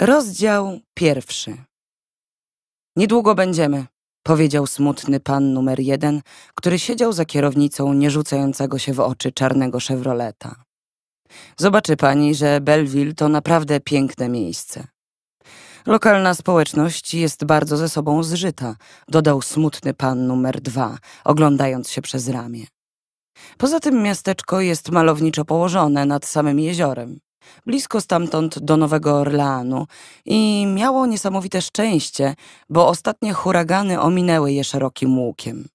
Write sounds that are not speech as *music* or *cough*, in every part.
Rozdział pierwszy. Niedługo będziemy, powiedział smutny pan numer jeden, który siedział za kierownicą nierzucającego się w oczy czarnego Chevroleta. Zobaczy pani, że Belleville to naprawdę piękne miejsce. Lokalna społeczność jest bardzo ze sobą zżyta, dodał smutny pan numer dwa, oglądając się przez ramię. Poza tym miasteczko jest malowniczo położone nad samym jeziorem blisko stamtąd do Nowego Orleanu i miało niesamowite szczęście, bo ostatnie huragany ominęły je szerokim łukiem.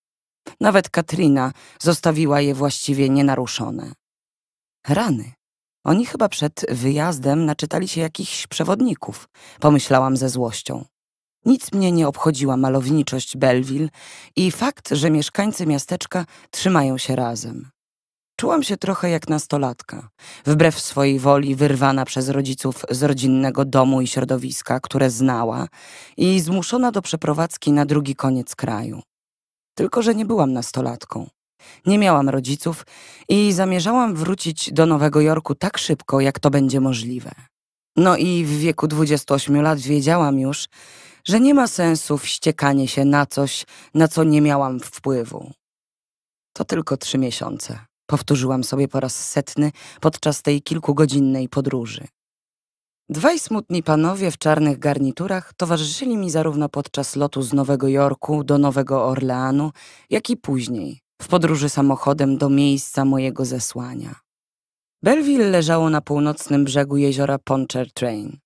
Nawet Katrina zostawiła je właściwie nienaruszone. Rany. Oni chyba przed wyjazdem naczytali się jakichś przewodników, pomyślałam ze złością. Nic mnie nie obchodziła malowniczość Belleville i fakt, że mieszkańcy miasteczka trzymają się razem. Czułam się trochę jak nastolatka, wbrew swojej woli wyrwana przez rodziców z rodzinnego domu i środowiska, które znała, i zmuszona do przeprowadzki na drugi koniec kraju. Tylko, że nie byłam nastolatką. Nie miałam rodziców i zamierzałam wrócić do Nowego Jorku tak szybko, jak to będzie możliwe. No i w wieku 28 lat wiedziałam już, że nie ma sensu wściekanie się na coś, na co nie miałam wpływu. To tylko trzy miesiące powtórzyłam sobie po raz setny podczas tej kilkugodzinnej podróży. Dwaj smutni panowie w czarnych garniturach towarzyszyli mi zarówno podczas lotu z Nowego Jorku do Nowego Orleanu, jak i później, w podróży samochodem do miejsca mojego zesłania. Belleville leżało na północnym brzegu jeziora Pontchartrain.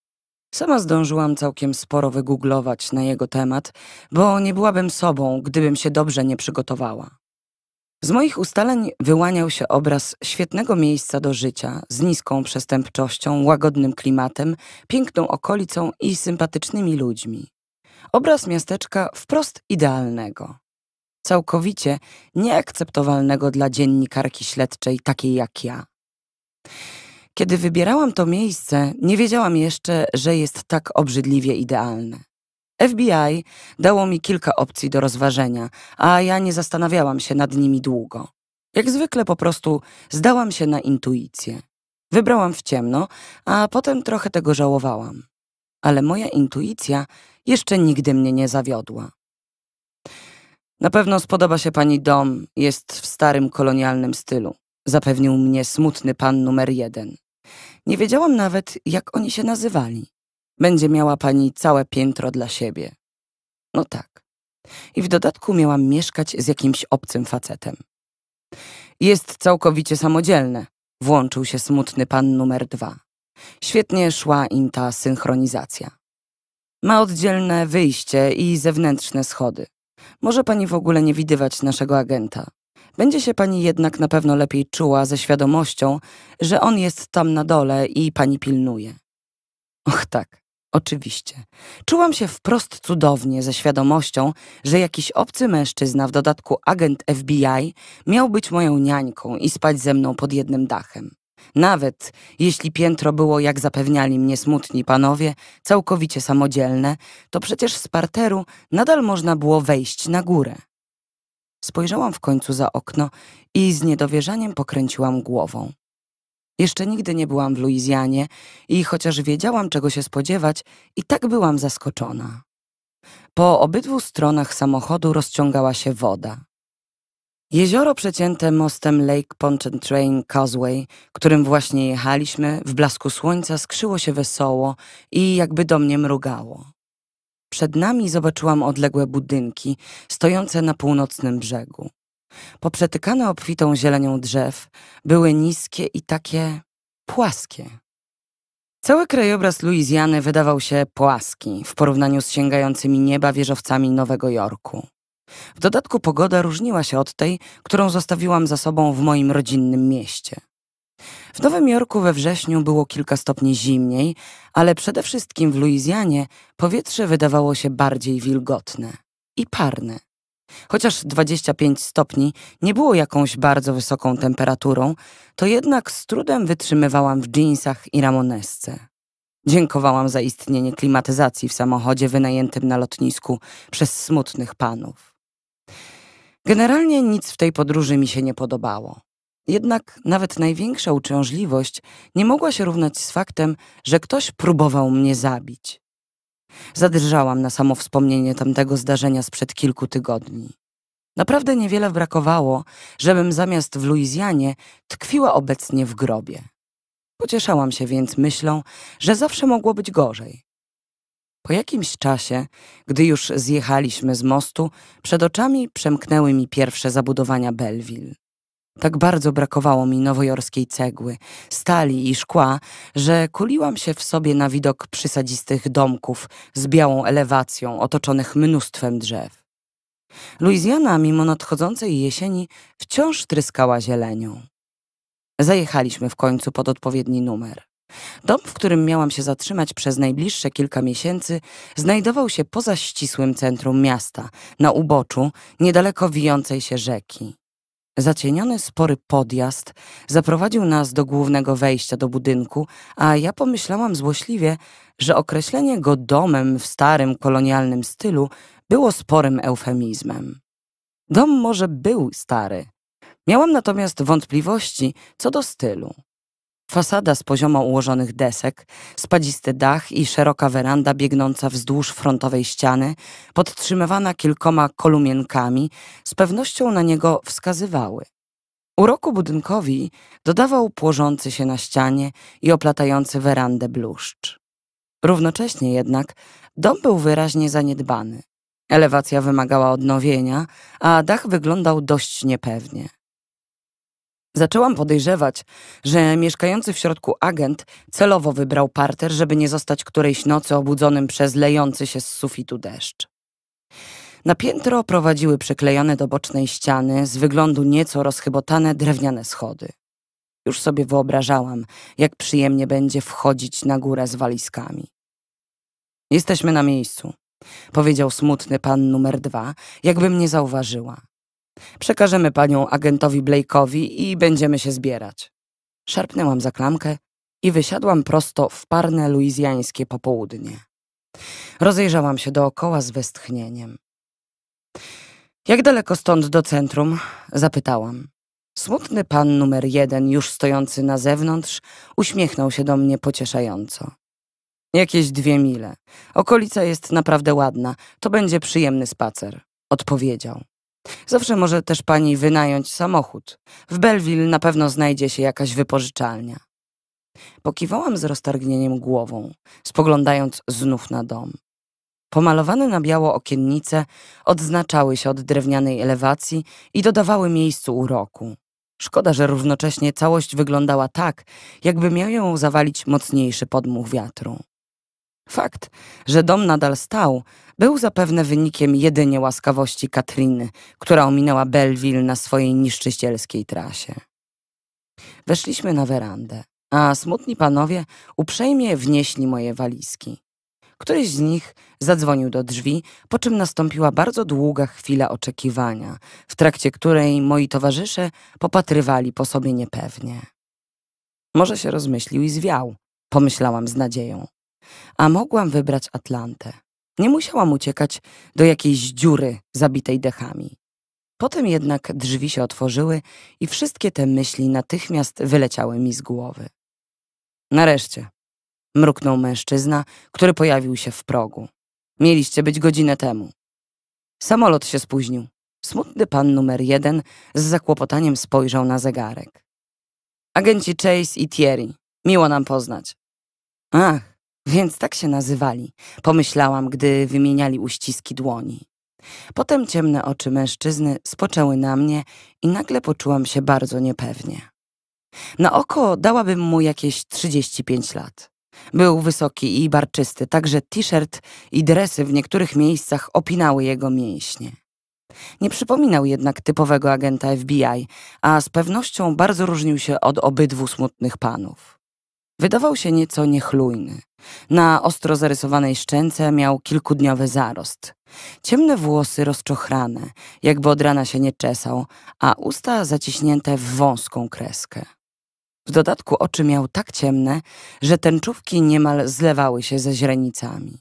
Sama zdążyłam całkiem sporo wygooglować na jego temat, bo nie byłabym sobą, gdybym się dobrze nie przygotowała. Z moich ustaleń wyłaniał się obraz świetnego miejsca do życia, z niską przestępczością, łagodnym klimatem, piękną okolicą i sympatycznymi ludźmi. Obraz miasteczka wprost idealnego. Całkowicie nieakceptowalnego dla dziennikarki śledczej, takiej jak ja. Kiedy wybierałam to miejsce, nie wiedziałam jeszcze, że jest tak obrzydliwie idealne. FBI dało mi kilka opcji do rozważenia, a ja nie zastanawiałam się nad nimi długo. Jak zwykle po prostu zdałam się na intuicję. Wybrałam w ciemno, a potem trochę tego żałowałam. Ale moja intuicja jeszcze nigdy mnie nie zawiodła. Na pewno spodoba się pani dom, jest w starym kolonialnym stylu, zapewnił mnie smutny pan numer jeden. Nie wiedziałam nawet, jak oni się nazywali. Będzie miała pani całe piętro dla siebie. No tak. I w dodatku miałam mieszkać z jakimś obcym facetem. Jest całkowicie samodzielne, włączył się smutny pan numer dwa. Świetnie szła im ta synchronizacja. Ma oddzielne wyjście i zewnętrzne schody. Może pani w ogóle nie widywać naszego agenta. Będzie się pani jednak na pewno lepiej czuła ze świadomością, że on jest tam na dole i pani pilnuje. Och tak, Oczywiście. Czułam się wprost cudownie ze świadomością, że jakiś obcy mężczyzna, w dodatku agent FBI, miał być moją niańką i spać ze mną pod jednym dachem. Nawet jeśli piętro było, jak zapewniali mnie smutni panowie, całkowicie samodzielne, to przecież z parteru nadal można było wejść na górę. Spojrzałam w końcu za okno i z niedowierzaniem pokręciłam głową. Jeszcze nigdy nie byłam w Luizjanie i chociaż wiedziałam, czego się spodziewać, i tak byłam zaskoczona. Po obydwu stronach samochodu rozciągała się woda. Jezioro przecięte mostem Lake Pontchartrain Causeway, którym właśnie jechaliśmy, w blasku słońca skrzyło się wesoło i jakby do mnie mrugało. Przed nami zobaczyłam odległe budynki stojące na północnym brzegu poprzetykane obfitą zielenią drzew, były niskie i takie płaskie. Cały krajobraz Luizjany wydawał się płaski w porównaniu z sięgającymi nieba wieżowcami Nowego Jorku. W dodatku pogoda różniła się od tej, którą zostawiłam za sobą w moim rodzinnym mieście. W Nowym Jorku we wrześniu było kilka stopni zimniej, ale przede wszystkim w Luizjanie powietrze wydawało się bardziej wilgotne i parne. Chociaż 25 stopni nie było jakąś bardzo wysoką temperaturą, to jednak z trudem wytrzymywałam w dżinsach i ramonesce. Dziękowałam za istnienie klimatyzacji w samochodzie wynajętym na lotnisku przez smutnych panów. Generalnie nic w tej podróży mi się nie podobało. Jednak nawet największa uciążliwość nie mogła się równać z faktem, że ktoś próbował mnie zabić. Zadrżałam na samo wspomnienie tamtego zdarzenia sprzed kilku tygodni. Naprawdę niewiele brakowało, żebym zamiast w Luizjanie tkwiła obecnie w grobie. Pocieszałam się więc myślą, że zawsze mogło być gorzej. Po jakimś czasie, gdy już zjechaliśmy z mostu, przed oczami przemknęły mi pierwsze zabudowania Belleville. Tak bardzo brakowało mi nowojorskiej cegły, stali i szkła, że kuliłam się w sobie na widok przysadzistych domków z białą elewacją, otoczonych mnóstwem drzew. Luizjana, mimo nadchodzącej jesieni, wciąż tryskała zielenią. Zajechaliśmy w końcu pod odpowiedni numer. Dom, w którym miałam się zatrzymać przez najbliższe kilka miesięcy, znajdował się poza ścisłym centrum miasta, na uboczu, niedaleko wijącej się rzeki. Zacieniony spory podjazd zaprowadził nas do głównego wejścia do budynku, a ja pomyślałam złośliwie, że określenie go domem w starym kolonialnym stylu było sporym eufemizmem. Dom może był stary. Miałam natomiast wątpliwości co do stylu. Fasada z poziomo ułożonych desek, spadzisty dach i szeroka weranda biegnąca wzdłuż frontowej ściany, podtrzymywana kilkoma kolumienkami, z pewnością na niego wskazywały. Uroku budynkowi dodawał płożący się na ścianie i oplatający werandę bluszcz. Równocześnie jednak dom był wyraźnie zaniedbany. Elewacja wymagała odnowienia, a dach wyglądał dość niepewnie. Zaczęłam podejrzewać, że mieszkający w środku agent celowo wybrał parter, żeby nie zostać którejś nocy obudzonym przez lejący się z sufitu deszcz. Na piętro prowadziły przyklejone do bocznej ściany z wyglądu nieco rozchybotane drewniane schody. Już sobie wyobrażałam, jak przyjemnie będzie wchodzić na górę z walizkami. Jesteśmy na miejscu, powiedział smutny pan numer dwa, jakbym nie zauważyła. Przekażemy panią agentowi Blake'owi i będziemy się zbierać. Szarpnęłam za klamkę i wysiadłam prosto w parne luizjańskie popołudnie. Rozejrzałam się dookoła z westchnieniem. Jak daleko stąd do centrum? zapytałam. Smutny pan numer jeden, już stojący na zewnątrz, uśmiechnął się do mnie pocieszająco. Jakieś dwie mile. Okolica jest naprawdę ładna. To będzie przyjemny spacer, odpowiedział. Zawsze może też pani wynająć samochód. W Belleville na pewno znajdzie się jakaś wypożyczalnia. Pokiwałam z roztargnieniem głową, spoglądając znów na dom. Pomalowane na biało okiennice odznaczały się od drewnianej elewacji i dodawały miejscu uroku. Szkoda, że równocześnie całość wyglądała tak, jakby miał ją zawalić mocniejszy podmuch wiatru. Fakt, że dom nadal stał, był zapewne wynikiem jedynie łaskawości Katriny, która ominęła Belleville na swojej niszczycielskiej trasie. Weszliśmy na werandę, a smutni panowie uprzejmie wnieśli moje walizki. Któryś z nich zadzwonił do drzwi, po czym nastąpiła bardzo długa chwila oczekiwania, w trakcie której moi towarzysze popatrywali po sobie niepewnie. Może się rozmyślił i zwiał, pomyślałam z nadzieją. A mogłam wybrać Atlantę. Nie musiałam uciekać do jakiejś dziury zabitej dechami. Potem jednak drzwi się otworzyły i wszystkie te myśli natychmiast wyleciały mi z głowy. Nareszcie, mruknął mężczyzna, który pojawił się w progu. Mieliście być godzinę temu. Samolot się spóźnił. Smutny pan numer jeden z zakłopotaniem spojrzał na zegarek. Agenci Chase i Thierry. Miło nam poznać. Ach, więc tak się nazywali, pomyślałam, gdy wymieniali uściski dłoni. Potem ciemne oczy mężczyzny spoczęły na mnie i nagle poczułam się bardzo niepewnie. Na oko dałabym mu jakieś 35 lat. Był wysoki i barczysty, także t-shirt i dresy w niektórych miejscach opinały jego mięśnie. Nie przypominał jednak typowego agenta FBI, a z pewnością bardzo różnił się od obydwu smutnych panów. Wydawał się nieco niechlujny. Na ostro zarysowanej szczęce miał kilkudniowy zarost. Ciemne włosy rozczochrane, jakby od rana się nie czesał, a usta zaciśnięte w wąską kreskę. W dodatku oczy miał tak ciemne, że tęczówki niemal zlewały się ze źrenicami.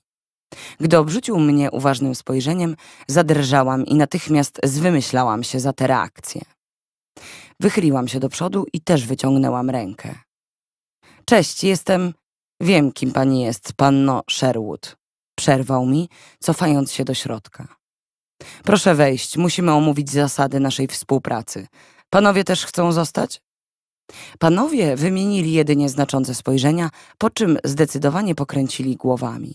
Gdy obrzucił mnie uważnym spojrzeniem, zadrżałam i natychmiast zwymyślałam się za tę reakcję. Wychyliłam się do przodu i też wyciągnęłam rękę. Cześć, jestem... Wiem, kim pani jest, panno Sherwood. Przerwał mi, cofając się do środka. Proszę wejść, musimy omówić zasady naszej współpracy. Panowie też chcą zostać? Panowie wymienili jedynie znaczące spojrzenia, po czym zdecydowanie pokręcili głowami.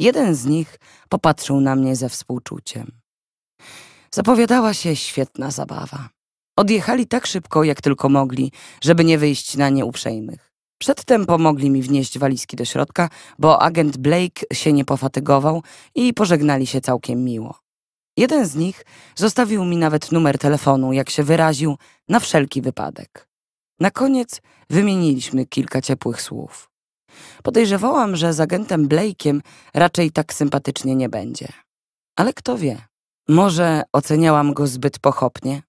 Jeden z nich popatrzył na mnie ze współczuciem. Zapowiadała się świetna zabawa. Odjechali tak szybko, jak tylko mogli, żeby nie wyjść na nieuprzejmych. Przedtem pomogli mi wnieść walizki do środka, bo agent Blake się nie pofatygował i pożegnali się całkiem miło. Jeden z nich zostawił mi nawet numer telefonu, jak się wyraził, na wszelki wypadek. Na koniec wymieniliśmy kilka ciepłych słów. Podejrzewałam, że z agentem Blake'iem raczej tak sympatycznie nie będzie. Ale kto wie, może oceniałam go zbyt pochopnie?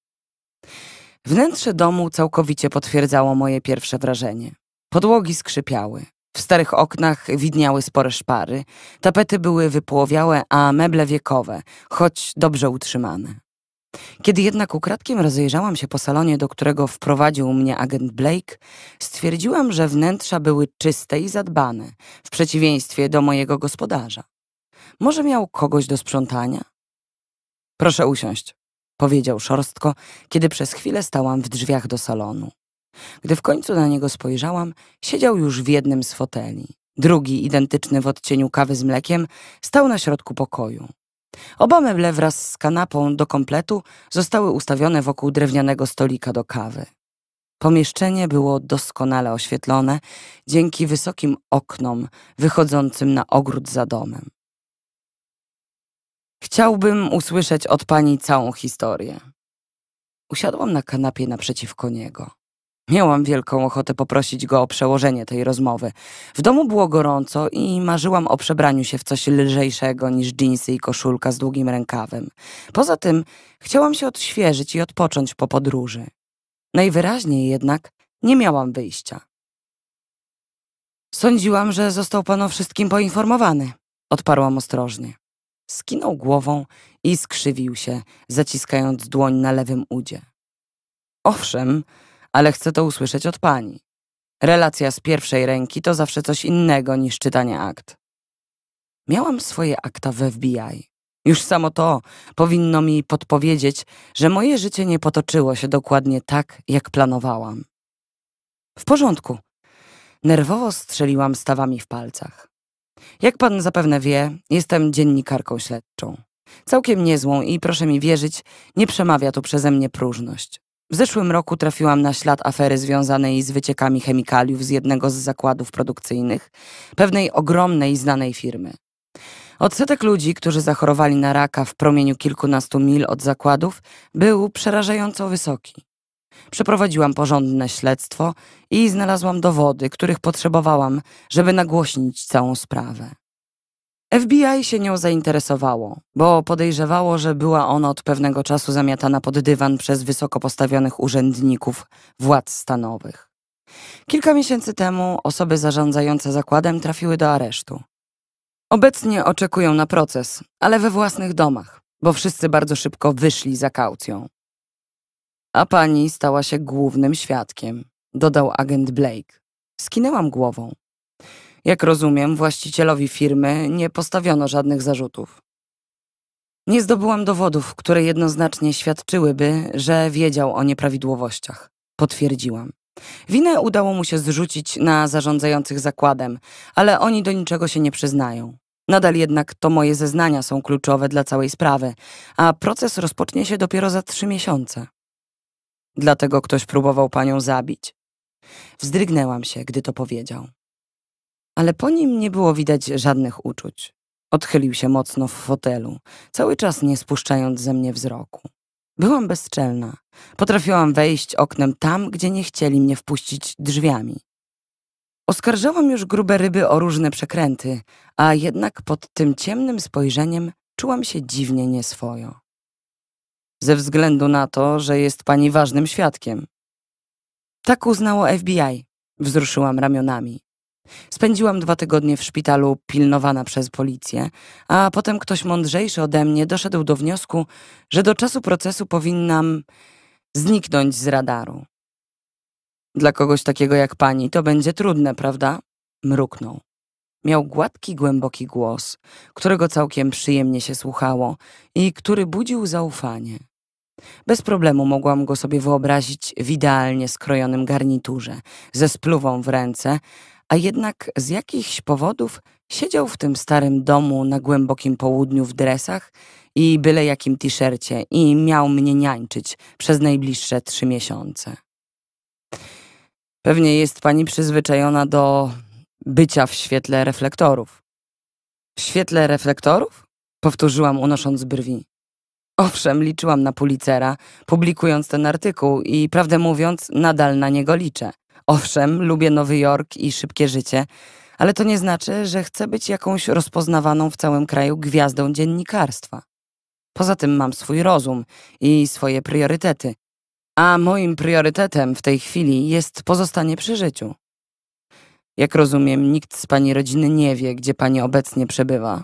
Wnętrze domu całkowicie potwierdzało moje pierwsze wrażenie. Podłogi skrzypiały. W starych oknach widniały spore szpary. Tapety były wypołowiałe, a meble wiekowe, choć dobrze utrzymane. Kiedy jednak ukradkiem rozejrzałam się po salonie, do którego wprowadził mnie agent Blake, stwierdziłam, że wnętrza były czyste i zadbane, w przeciwieństwie do mojego gospodarza. Może miał kogoś do sprzątania? Proszę usiąść, powiedział szorstko, kiedy przez chwilę stałam w drzwiach do salonu. Gdy w końcu na niego spojrzałam, siedział już w jednym z foteli. Drugi, identyczny w odcieniu kawy z mlekiem, stał na środku pokoju. Oba meble wraz z kanapą do kompletu zostały ustawione wokół drewnianego stolika do kawy. Pomieszczenie było doskonale oświetlone dzięki wysokim oknom wychodzącym na ogród za domem. Chciałbym usłyszeć od pani całą historię. Usiadłam na kanapie naprzeciwko niego. Miałam wielką ochotę poprosić go o przełożenie tej rozmowy. W domu było gorąco i marzyłam o przebraniu się w coś lżejszego niż dżinsy i koszulka z długim rękawem. Poza tym chciałam się odświeżyć i odpocząć po podróży. Najwyraźniej jednak nie miałam wyjścia. Sądziłam, że został pan o wszystkim poinformowany, odparłam ostrożnie. Skinął głową i skrzywił się, zaciskając dłoń na lewym udzie. Owszem, ale chcę to usłyszeć od pani. Relacja z pierwszej ręki to zawsze coś innego niż czytanie akt. Miałam swoje akta w FBI. Już samo to powinno mi podpowiedzieć, że moje życie nie potoczyło się dokładnie tak, jak planowałam. W porządku. Nerwowo strzeliłam stawami w palcach. Jak pan zapewne wie, jestem dziennikarką śledczą. Całkiem niezłą i proszę mi wierzyć, nie przemawia tu przeze mnie próżność. W zeszłym roku trafiłam na ślad afery związanej z wyciekami chemikaliów z jednego z zakładów produkcyjnych pewnej ogromnej znanej firmy. Odsetek ludzi, którzy zachorowali na raka w promieniu kilkunastu mil od zakładów, był przerażająco wysoki. Przeprowadziłam porządne śledztwo i znalazłam dowody, których potrzebowałam, żeby nagłośnić całą sprawę. FBI się nią zainteresowało, bo podejrzewało, że była ona od pewnego czasu zamiatana pod dywan przez wysoko postawionych urzędników władz stanowych. Kilka miesięcy temu osoby zarządzające zakładem trafiły do aresztu. Obecnie oczekują na proces, ale we własnych domach, bo wszyscy bardzo szybko wyszli za kaucją. A pani stała się głównym świadkiem, dodał agent Blake. Skinęłam głową. Jak rozumiem, właścicielowi firmy nie postawiono żadnych zarzutów. Nie zdobyłam dowodów, które jednoznacznie świadczyłyby, że wiedział o nieprawidłowościach. Potwierdziłam. Winę udało mu się zrzucić na zarządzających zakładem, ale oni do niczego się nie przyznają. Nadal jednak to moje zeznania są kluczowe dla całej sprawy, a proces rozpocznie się dopiero za trzy miesiące. Dlatego ktoś próbował panią zabić. Wzdrygnęłam się, gdy to powiedział ale po nim nie było widać żadnych uczuć. Odchylił się mocno w fotelu, cały czas nie spuszczając ze mnie wzroku. Byłam bezczelna. Potrafiłam wejść oknem tam, gdzie nie chcieli mnie wpuścić drzwiami. Oskarżałam już grube ryby o różne przekręty, a jednak pod tym ciemnym spojrzeniem czułam się dziwnie nieswojo. Ze względu na to, że jest pani ważnym świadkiem. Tak uznało FBI. Wzruszyłam ramionami. Spędziłam dwa tygodnie w szpitalu pilnowana przez policję, a potem ktoś mądrzejszy ode mnie doszedł do wniosku, że do czasu procesu powinnam zniknąć z radaru. Dla kogoś takiego jak pani to będzie trudne, prawda? Mruknął. Miał gładki, głęboki głos, którego całkiem przyjemnie się słuchało i który budził zaufanie. Bez problemu mogłam go sobie wyobrazić w idealnie skrojonym garniturze, ze spluwą w ręce, a jednak z jakichś powodów siedział w tym starym domu na głębokim południu w dresach i byle jakim t-shircie i miał mnie niańczyć przez najbliższe trzy miesiące. Pewnie jest pani przyzwyczajona do bycia w świetle reflektorów. W świetle reflektorów? Powtórzyłam, unosząc brwi. Owszem, liczyłam na Pulicera, publikując ten artykuł i prawdę mówiąc, nadal na niego liczę. Owszem, lubię Nowy Jork i szybkie życie, ale to nie znaczy, że chcę być jakąś rozpoznawaną w całym kraju gwiazdą dziennikarstwa. Poza tym mam swój rozum i swoje priorytety. A moim priorytetem w tej chwili jest pozostanie przy życiu. Jak rozumiem, nikt z pani rodziny nie wie, gdzie pani obecnie przebywa.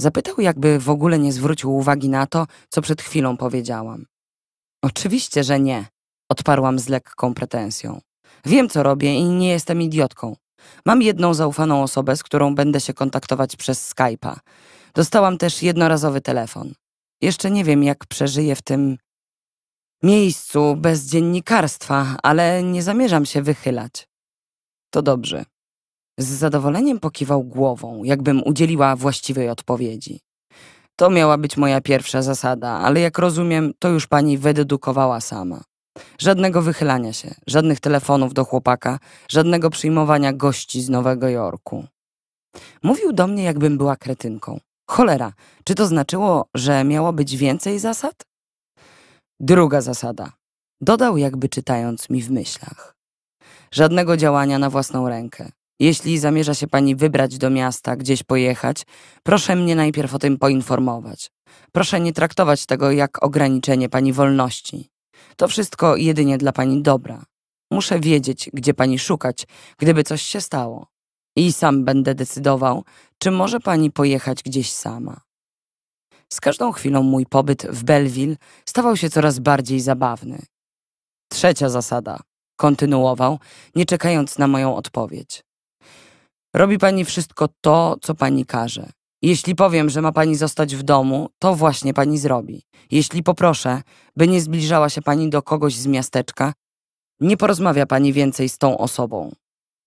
Zapytał, jakby w ogóle nie zwrócił uwagi na to, co przed chwilą powiedziałam. Oczywiście, że nie, odparłam z lekką pretensją. Wiem, co robię i nie jestem idiotką. Mam jedną zaufaną osobę, z którą będę się kontaktować przez Skype'a. Dostałam też jednorazowy telefon. Jeszcze nie wiem, jak przeżyję w tym miejscu bez dziennikarstwa, ale nie zamierzam się wychylać. To dobrze. Z zadowoleniem pokiwał głową, jakbym udzieliła właściwej odpowiedzi. To miała być moja pierwsza zasada, ale jak rozumiem, to już pani wydedukowała sama. Żadnego wychylania się, żadnych telefonów do chłopaka, żadnego przyjmowania gości z Nowego Jorku. Mówił do mnie, jakbym była kretynką. Cholera, czy to znaczyło, że miało być więcej zasad? Druga zasada. Dodał, jakby czytając mi w myślach. Żadnego działania na własną rękę. Jeśli zamierza się pani wybrać do miasta, gdzieś pojechać, proszę mnie najpierw o tym poinformować. Proszę nie traktować tego jak ograniczenie pani wolności. To wszystko jedynie dla pani dobra. Muszę wiedzieć, gdzie pani szukać, gdyby coś się stało. I sam będę decydował, czy może pani pojechać gdzieś sama. Z każdą chwilą mój pobyt w Belleville stawał się coraz bardziej zabawny. Trzecia zasada, kontynuował, nie czekając na moją odpowiedź. Robi pani wszystko to, co pani każe. Jeśli powiem, że ma pani zostać w domu, to właśnie pani zrobi. Jeśli poproszę, by nie zbliżała się pani do kogoś z miasteczka, nie porozmawia pani więcej z tą osobą.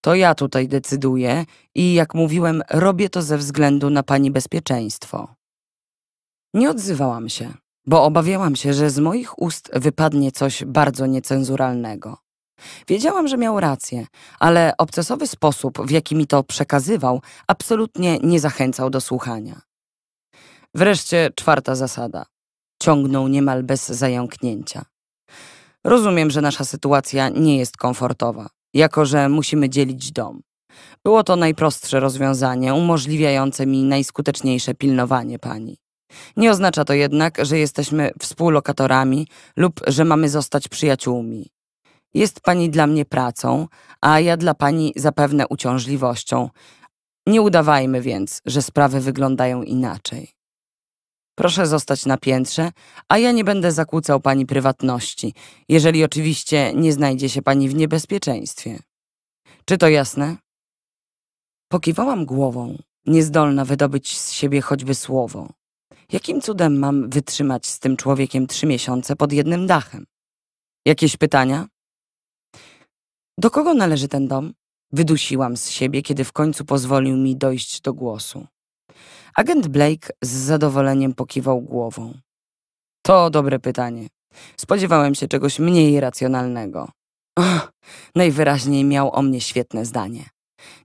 To ja tutaj decyduję i, jak mówiłem, robię to ze względu na pani bezpieczeństwo. Nie odzywałam się, bo obawiałam się, że z moich ust wypadnie coś bardzo niecenzuralnego. Wiedziałam, że miał rację, ale obcesowy sposób, w jaki mi to przekazywał, absolutnie nie zachęcał do słuchania. Wreszcie czwarta zasada. Ciągnął niemal bez zająknięcia. Rozumiem, że nasza sytuacja nie jest komfortowa, jako że musimy dzielić dom. Było to najprostsze rozwiązanie, umożliwiające mi najskuteczniejsze pilnowanie pani. Nie oznacza to jednak, że jesteśmy współlokatorami lub że mamy zostać przyjaciółmi. Jest pani dla mnie pracą, a ja dla pani zapewne uciążliwością. Nie udawajmy więc, że sprawy wyglądają inaczej. Proszę zostać na piętrze, a ja nie będę zakłócał pani prywatności, jeżeli oczywiście nie znajdzie się pani w niebezpieczeństwie. Czy to jasne? Pokiwałam głową, niezdolna wydobyć z siebie choćby słowo. Jakim cudem mam wytrzymać z tym człowiekiem trzy miesiące pod jednym dachem? Jakieś pytania? Do kogo należy ten dom? Wydusiłam z siebie, kiedy w końcu pozwolił mi dojść do głosu. Agent Blake z zadowoleniem pokiwał głową. To dobre pytanie. Spodziewałem się czegoś mniej racjonalnego. Oh, najwyraźniej miał o mnie świetne zdanie.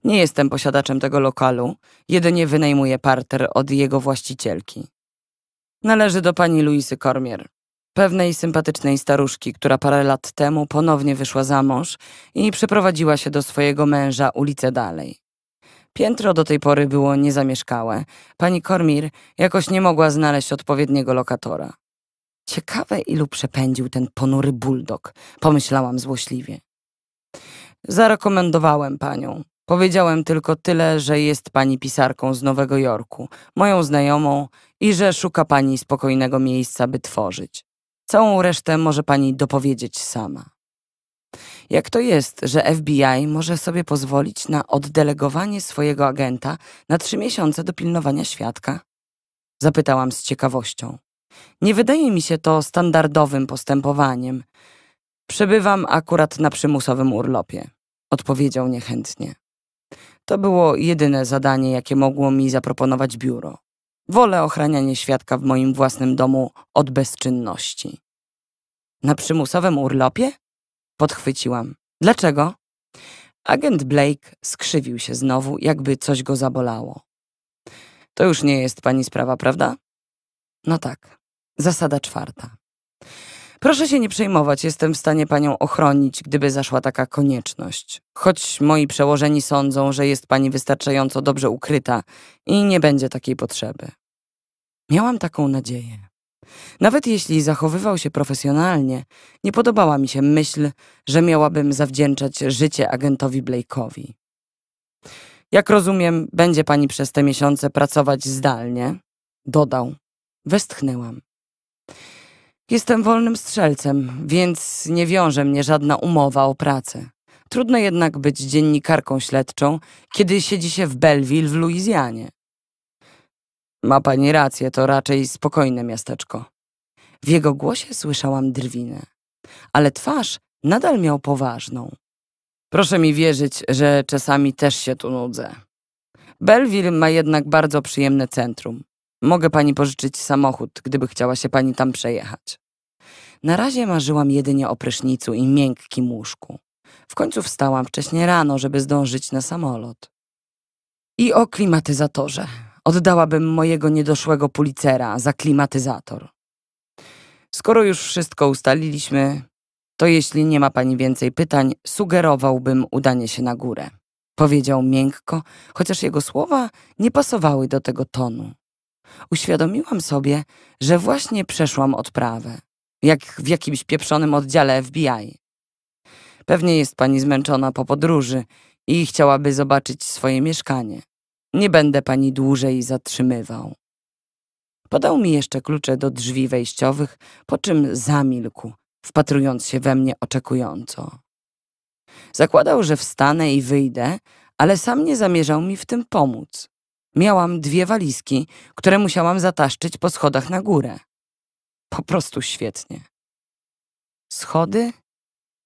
Nie jestem posiadaczem tego lokalu, jedynie wynajmuję parter od jego właścicielki. Należy do pani Luisy Kormier, pewnej sympatycznej staruszki, która parę lat temu ponownie wyszła za mąż i przeprowadziła się do swojego męża ulicę dalej. Piętro do tej pory było niezamieszkałe. Pani Kormir jakoś nie mogła znaleźć odpowiedniego lokatora. Ciekawe, ilu przepędził ten ponury buldog, pomyślałam złośliwie. Zarekomendowałem panią. Powiedziałem tylko tyle, że jest pani pisarką z Nowego Jorku, moją znajomą i że szuka pani spokojnego miejsca, by tworzyć. Całą resztę może pani dopowiedzieć sama. Jak to jest, że FBI może sobie pozwolić na oddelegowanie swojego agenta na trzy miesiące do pilnowania świadka? Zapytałam z ciekawością. Nie wydaje mi się to standardowym postępowaniem. Przebywam akurat na przymusowym urlopie, odpowiedział niechętnie. To było jedyne zadanie, jakie mogło mi zaproponować biuro. Wolę ochranianie świadka w moim własnym domu od bezczynności. Na przymusowym urlopie? Podchwyciłam. Dlaczego? Agent Blake skrzywił się znowu, jakby coś go zabolało. To już nie jest pani sprawa, prawda? No tak. Zasada czwarta. Proszę się nie przejmować, jestem w stanie panią ochronić, gdyby zaszła taka konieczność. Choć moi przełożeni sądzą, że jest pani wystarczająco dobrze ukryta i nie będzie takiej potrzeby. Miałam taką nadzieję. Nawet jeśli zachowywał się profesjonalnie, nie podobała mi się myśl, że miałabym zawdzięczać życie agentowi Blake'owi. Jak rozumiem, będzie pani przez te miesiące pracować zdalnie, dodał. Westchnęłam. Jestem wolnym strzelcem, więc nie wiąże mnie żadna umowa o pracę. Trudno jednak być dziennikarką śledczą, kiedy siedzi się w Belleville w Luizjanie. Ma pani rację, to raczej spokojne miasteczko. W jego głosie słyszałam drwinę, ale twarz nadal miał poważną. Proszę mi wierzyć, że czasami też się tu nudzę. Belleville ma jednak bardzo przyjemne centrum. Mogę pani pożyczyć samochód, gdyby chciała się pani tam przejechać. Na razie marzyłam jedynie o prysznicu i miękkim łóżku. W końcu wstałam wcześnie rano, żeby zdążyć na samolot. I o klimatyzatorze. Oddałabym mojego niedoszłego pulicera za klimatyzator. Skoro już wszystko ustaliliśmy, to jeśli nie ma pani więcej pytań, sugerowałbym udanie się na górę. Powiedział miękko, chociaż jego słowa nie pasowały do tego tonu. Uświadomiłam sobie, że właśnie przeszłam odprawę, jak w jakimś pieprzonym oddziale FBI. Pewnie jest pani zmęczona po podróży i chciałaby zobaczyć swoje mieszkanie. Nie będę pani dłużej zatrzymywał. Podał mi jeszcze klucze do drzwi wejściowych, po czym zamilkł, wpatrując się we mnie oczekująco. Zakładał, że wstanę i wyjdę, ale sam nie zamierzał mi w tym pomóc. Miałam dwie walizki, które musiałam zataszczyć po schodach na górę. Po prostu świetnie. Schody?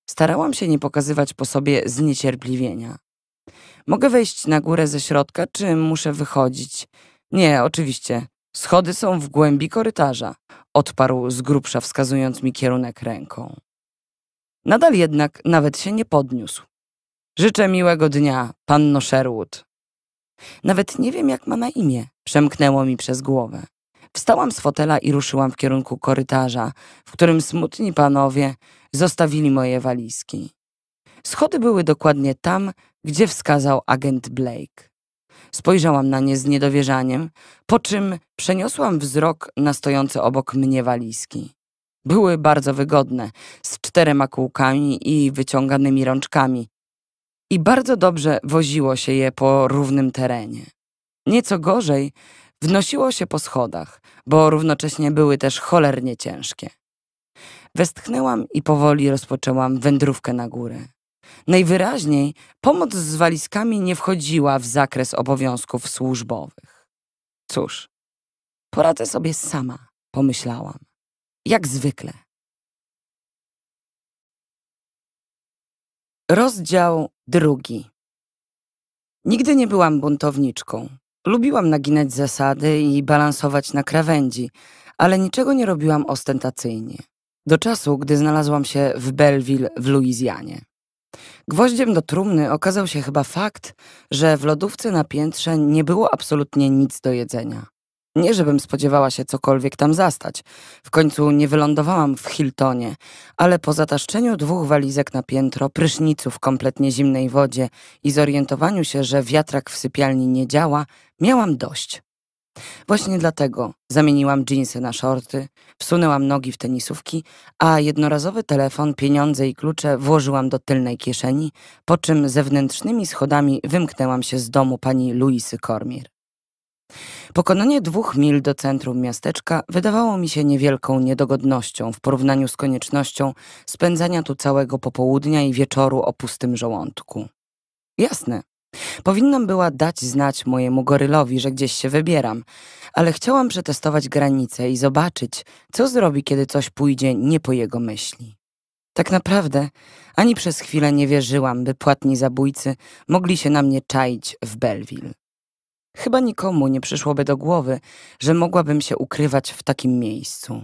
Starałam się nie pokazywać po sobie zniecierpliwienia. Mogę wejść na górę ze środka, czy muszę wychodzić? Nie, oczywiście. Schody są w głębi korytarza, odparł z grubsza, wskazując mi kierunek ręką. Nadal jednak nawet się nie podniósł. Życzę miłego dnia, panno Sherwood. Nawet nie wiem, jak ma na imię, przemknęło mi przez głowę. Wstałam z fotela i ruszyłam w kierunku korytarza, w którym smutni panowie zostawili moje walizki. Schody były dokładnie tam, gdzie wskazał agent Blake. Spojrzałam na nie z niedowierzaniem, po czym przeniosłam wzrok na stojące obok mnie walizki. Były bardzo wygodne, z czterema kółkami i wyciąganymi rączkami. I bardzo dobrze woziło się je po równym terenie. Nieco gorzej wnosiło się po schodach, bo równocześnie były też cholernie ciężkie. Westchnęłam i powoli rozpoczęłam wędrówkę na górę. Najwyraźniej pomoc z walizkami nie wchodziła w zakres obowiązków służbowych. Cóż, poradzę sobie sama, pomyślałam. Jak zwykle. Rozdział drugi. Nigdy nie byłam buntowniczką. Lubiłam naginać zasady i balansować na krawędzi, ale niczego nie robiłam ostentacyjnie. Do czasu, gdy znalazłam się w Belleville w Luizjanie. Gwoździem do trumny okazał się chyba fakt, że w lodówce na piętrze nie było absolutnie nic do jedzenia. Nie, żebym spodziewała się cokolwiek tam zastać. W końcu nie wylądowałam w Hiltonie, ale po zataszczeniu dwóch walizek na piętro, prysznicu w kompletnie zimnej wodzie i zorientowaniu się, że wiatrak w sypialni nie działa, miałam dość. Właśnie dlatego zamieniłam dżinsy na shorty, wsunęłam nogi w tenisówki, a jednorazowy telefon, pieniądze i klucze włożyłam do tylnej kieszeni, po czym zewnętrznymi schodami wymknęłam się z domu pani Luisy Kormier. Pokonanie dwóch mil do centrum miasteczka wydawało mi się niewielką niedogodnością w porównaniu z koniecznością spędzania tu całego popołudnia i wieczoru o pustym żołądku. Jasne, Powinnam była dać znać mojemu gorylowi, że gdzieś się wybieram, ale chciałam przetestować granice i zobaczyć, co zrobi, kiedy coś pójdzie nie po jego myśli. Tak naprawdę ani przez chwilę nie wierzyłam, by płatni zabójcy mogli się na mnie czaić w Belleville. Chyba nikomu nie przyszłoby do głowy, że mogłabym się ukrywać w takim miejscu.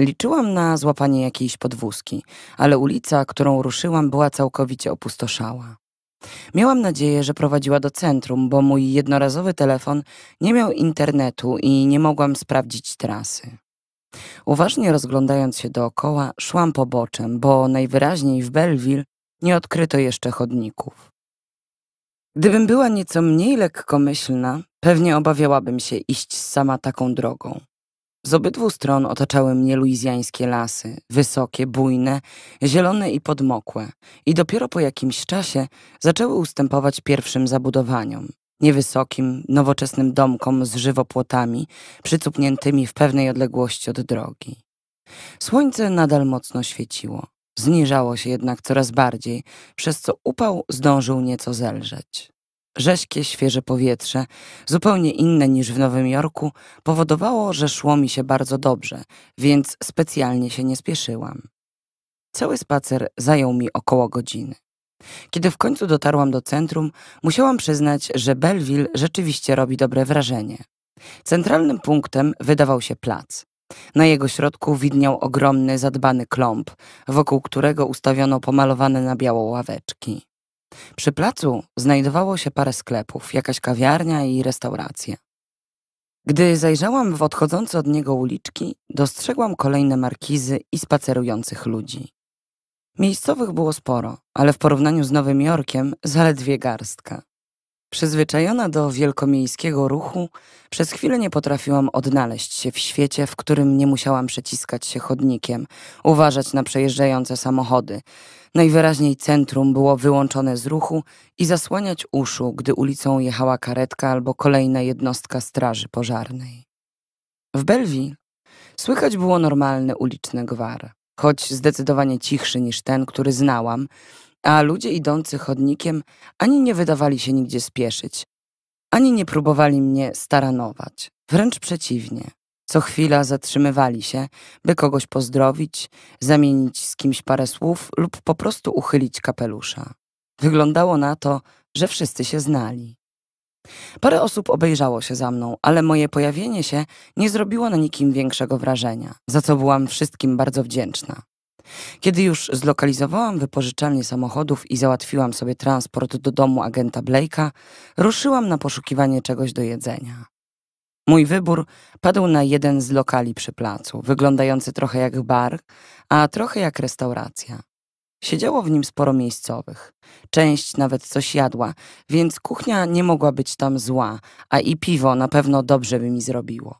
Liczyłam na złapanie jakiejś podwózki, ale ulica, którą ruszyłam, była całkowicie opustoszała. Miałam nadzieję, że prowadziła do centrum, bo mój jednorazowy telefon nie miał internetu i nie mogłam sprawdzić trasy. Uważnie rozglądając się dookoła, szłam poboczem, bo najwyraźniej w Belleville nie odkryto jeszcze chodników. Gdybym była nieco mniej lekkomyślna, pewnie obawiałabym się iść sama taką drogą. Z obydwu stron otaczały mnie luizjańskie lasy, wysokie, bujne, zielone i podmokłe, i dopiero po jakimś czasie zaczęły ustępować pierwszym zabudowaniom. Niewysokim, nowoczesnym domkom z żywopłotami, przycupniętymi w pewnej odległości od drogi. Słońce nadal mocno świeciło. Zniżało się jednak coraz bardziej, przez co upał zdążył nieco zelżeć. Rześkie, świeże powietrze, zupełnie inne niż w Nowym Jorku, powodowało, że szło mi się bardzo dobrze, więc specjalnie się nie spieszyłam. Cały spacer zajął mi około godziny. Kiedy w końcu dotarłam do centrum, musiałam przyznać, że Belleville rzeczywiście robi dobre wrażenie. Centralnym punktem wydawał się plac. Na jego środku widniał ogromny, zadbany kląb, wokół którego ustawiono pomalowane na biało ławeczki. Przy placu znajdowało się parę sklepów, jakaś kawiarnia i restauracja. Gdy zajrzałam w odchodzące od niego uliczki, dostrzegłam kolejne markizy i spacerujących ludzi. Miejscowych było sporo, ale w porównaniu z Nowym Jorkiem zaledwie garstka. Przyzwyczajona do wielkomiejskiego ruchu, przez chwilę nie potrafiłam odnaleźć się w świecie, w którym nie musiałam przeciskać się chodnikiem, uważać na przejeżdżające samochody, Najwyraźniej centrum było wyłączone z ruchu i zasłaniać uszu, gdy ulicą jechała karetka albo kolejna jednostka straży pożarnej. W Belleville słychać było normalny uliczny gwar, choć zdecydowanie cichszy niż ten, który znałam, a ludzie idący chodnikiem ani nie wydawali się nigdzie spieszyć, ani nie próbowali mnie staranować. Wręcz przeciwnie, co chwila zatrzymywali się, by kogoś pozdrowić, zamienić z kimś parę słów lub po prostu uchylić kapelusza. Wyglądało na to, że wszyscy się znali. Parę osób obejrzało się za mną, ale moje pojawienie się nie zrobiło na nikim większego wrażenia, za co byłam wszystkim bardzo wdzięczna. Kiedy już zlokalizowałam wypożyczalnię samochodów i załatwiłam sobie transport do domu agenta Blake'a, ruszyłam na poszukiwanie czegoś do jedzenia. Mój wybór padł na jeden z lokali przy placu, wyglądający trochę jak bar, a trochę jak restauracja. Siedziało w nim sporo miejscowych. Część nawet coś jadła, więc kuchnia nie mogła być tam zła, a i piwo na pewno dobrze by mi zrobiło.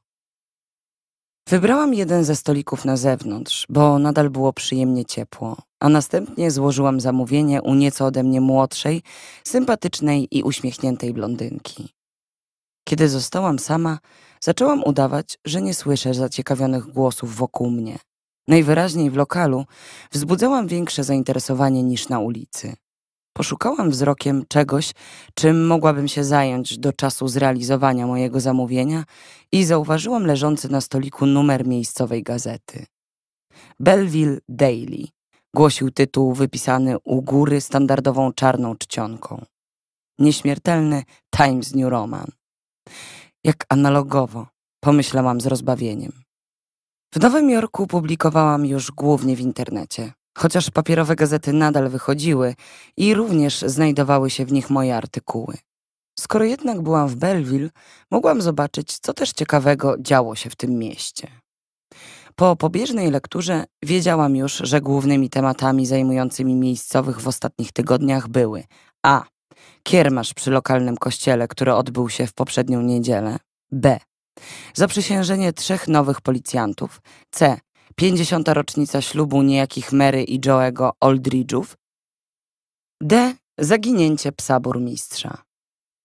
Wybrałam jeden ze stolików na zewnątrz, bo nadal było przyjemnie ciepło, a następnie złożyłam zamówienie u nieco ode mnie młodszej, sympatycznej i uśmiechniętej blondynki. Kiedy zostałam sama, zaczęłam udawać, że nie słyszę zaciekawionych głosów wokół mnie. Najwyraźniej w lokalu wzbudzałam większe zainteresowanie niż na ulicy. Poszukałam wzrokiem czegoś, czym mogłabym się zająć do czasu zrealizowania mojego zamówienia i zauważyłam leżący na stoliku numer miejscowej gazety. Belleville Daily głosił tytuł wypisany u góry standardową czarną czcionką. Nieśmiertelny Times New Roman. Jak analogowo, pomyślałam z rozbawieniem. W Nowym Jorku publikowałam już głównie w internecie, chociaż papierowe gazety nadal wychodziły i również znajdowały się w nich moje artykuły. Skoro jednak byłam w Belleville, mogłam zobaczyć, co też ciekawego działo się w tym mieście. Po pobieżnej lekturze wiedziałam już, że głównymi tematami zajmującymi miejscowych w ostatnich tygodniach były a kiermasz przy lokalnym kościele, który odbył się w poprzednią niedzielę. B. Zaprzysiężenie trzech nowych policjantów. C. 50. rocznica ślubu niejakich Mary i Joego Oldridge'ów. D. Zaginięcie psa burmistrza.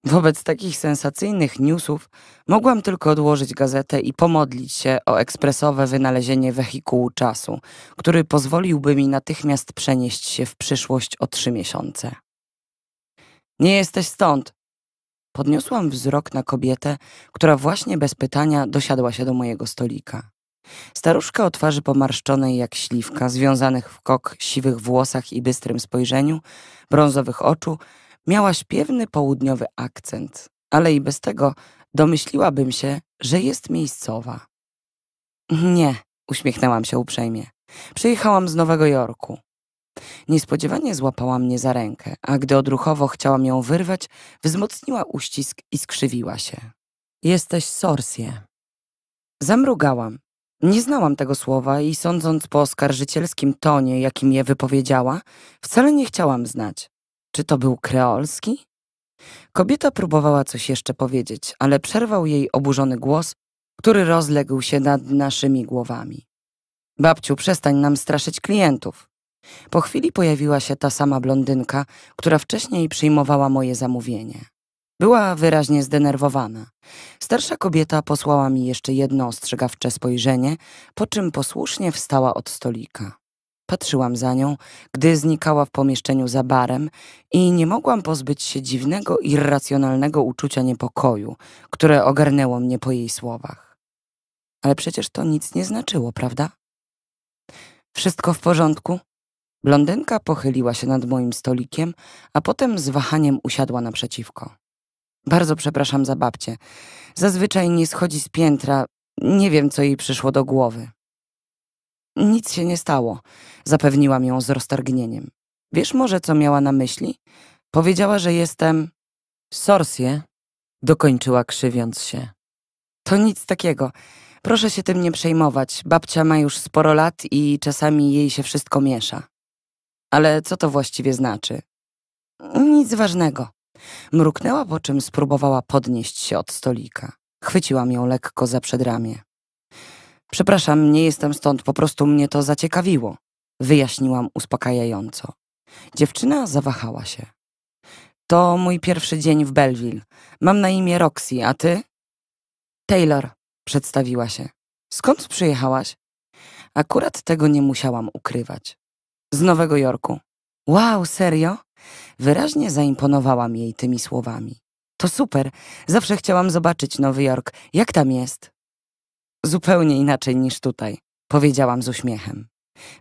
Wobec takich sensacyjnych newsów mogłam tylko odłożyć gazetę i pomodlić się o ekspresowe wynalezienie wehikułu czasu, który pozwoliłby mi natychmiast przenieść się w przyszłość o trzy miesiące. Nie jesteś stąd. Podniosłam wzrok na kobietę, która właśnie bez pytania dosiadła się do mojego stolika. Staruszka o twarzy pomarszczonej jak śliwka, związanych w kok, siwych włosach i bystrym spojrzeniu, brązowych oczu, miała śpiewny południowy akcent, ale i bez tego domyśliłabym się, że jest miejscowa. Nie, uśmiechnęłam się uprzejmie. Przyjechałam z Nowego Jorku. Niespodziewanie złapała mnie za rękę, a gdy odruchowo chciałam ją wyrwać, wzmocniła uścisk i skrzywiła się. Jesteś sorsję. Zamrugałam. Nie znałam tego słowa i sądząc po oskarżycielskim tonie, jakim je wypowiedziała, wcale nie chciałam znać. Czy to był kreolski? Kobieta próbowała coś jeszcze powiedzieć, ale przerwał jej oburzony głos, który rozległ się nad naszymi głowami. Babciu, przestań nam straszyć klientów. Po chwili pojawiła się ta sama blondynka, która wcześniej przyjmowała moje zamówienie. Była wyraźnie zdenerwowana. Starsza kobieta posłała mi jeszcze jedno ostrzegawcze spojrzenie, po czym posłusznie wstała od stolika. Patrzyłam za nią, gdy znikała w pomieszczeniu za barem i nie mogłam pozbyć się dziwnego, irracjonalnego uczucia niepokoju, które ogarnęło mnie po jej słowach. Ale przecież to nic nie znaczyło, prawda? Wszystko w porządku? Blondynka pochyliła się nad moim stolikiem, a potem z wahaniem usiadła naprzeciwko. Bardzo przepraszam za babcię. Zazwyczaj nie schodzi z piętra. Nie wiem, co jej przyszło do głowy. Nic się nie stało, zapewniłam ją z roztargnieniem. Wiesz może, co miała na myśli? Powiedziała, że jestem... Sorsie, dokończyła krzywiąc się. To nic takiego. Proszę się tym nie przejmować. Babcia ma już sporo lat i czasami jej się wszystko miesza. Ale co to właściwie znaczy? Nic ważnego. Mruknęła, po czym spróbowała podnieść się od stolika. Chwyciłam ją lekko za przedramię. Przepraszam, nie jestem stąd, po prostu mnie to zaciekawiło. Wyjaśniłam uspokajająco. Dziewczyna zawahała się. To mój pierwszy dzień w Belleville. Mam na imię Roxy, a ty? Taylor, przedstawiła się. Skąd przyjechałaś? Akurat tego nie musiałam ukrywać z Nowego Jorku. Wow, serio? Wyraźnie zaimponowałam jej tymi słowami. To super, zawsze chciałam zobaczyć Nowy Jork. Jak tam jest? Zupełnie inaczej niż tutaj, powiedziałam z uśmiechem.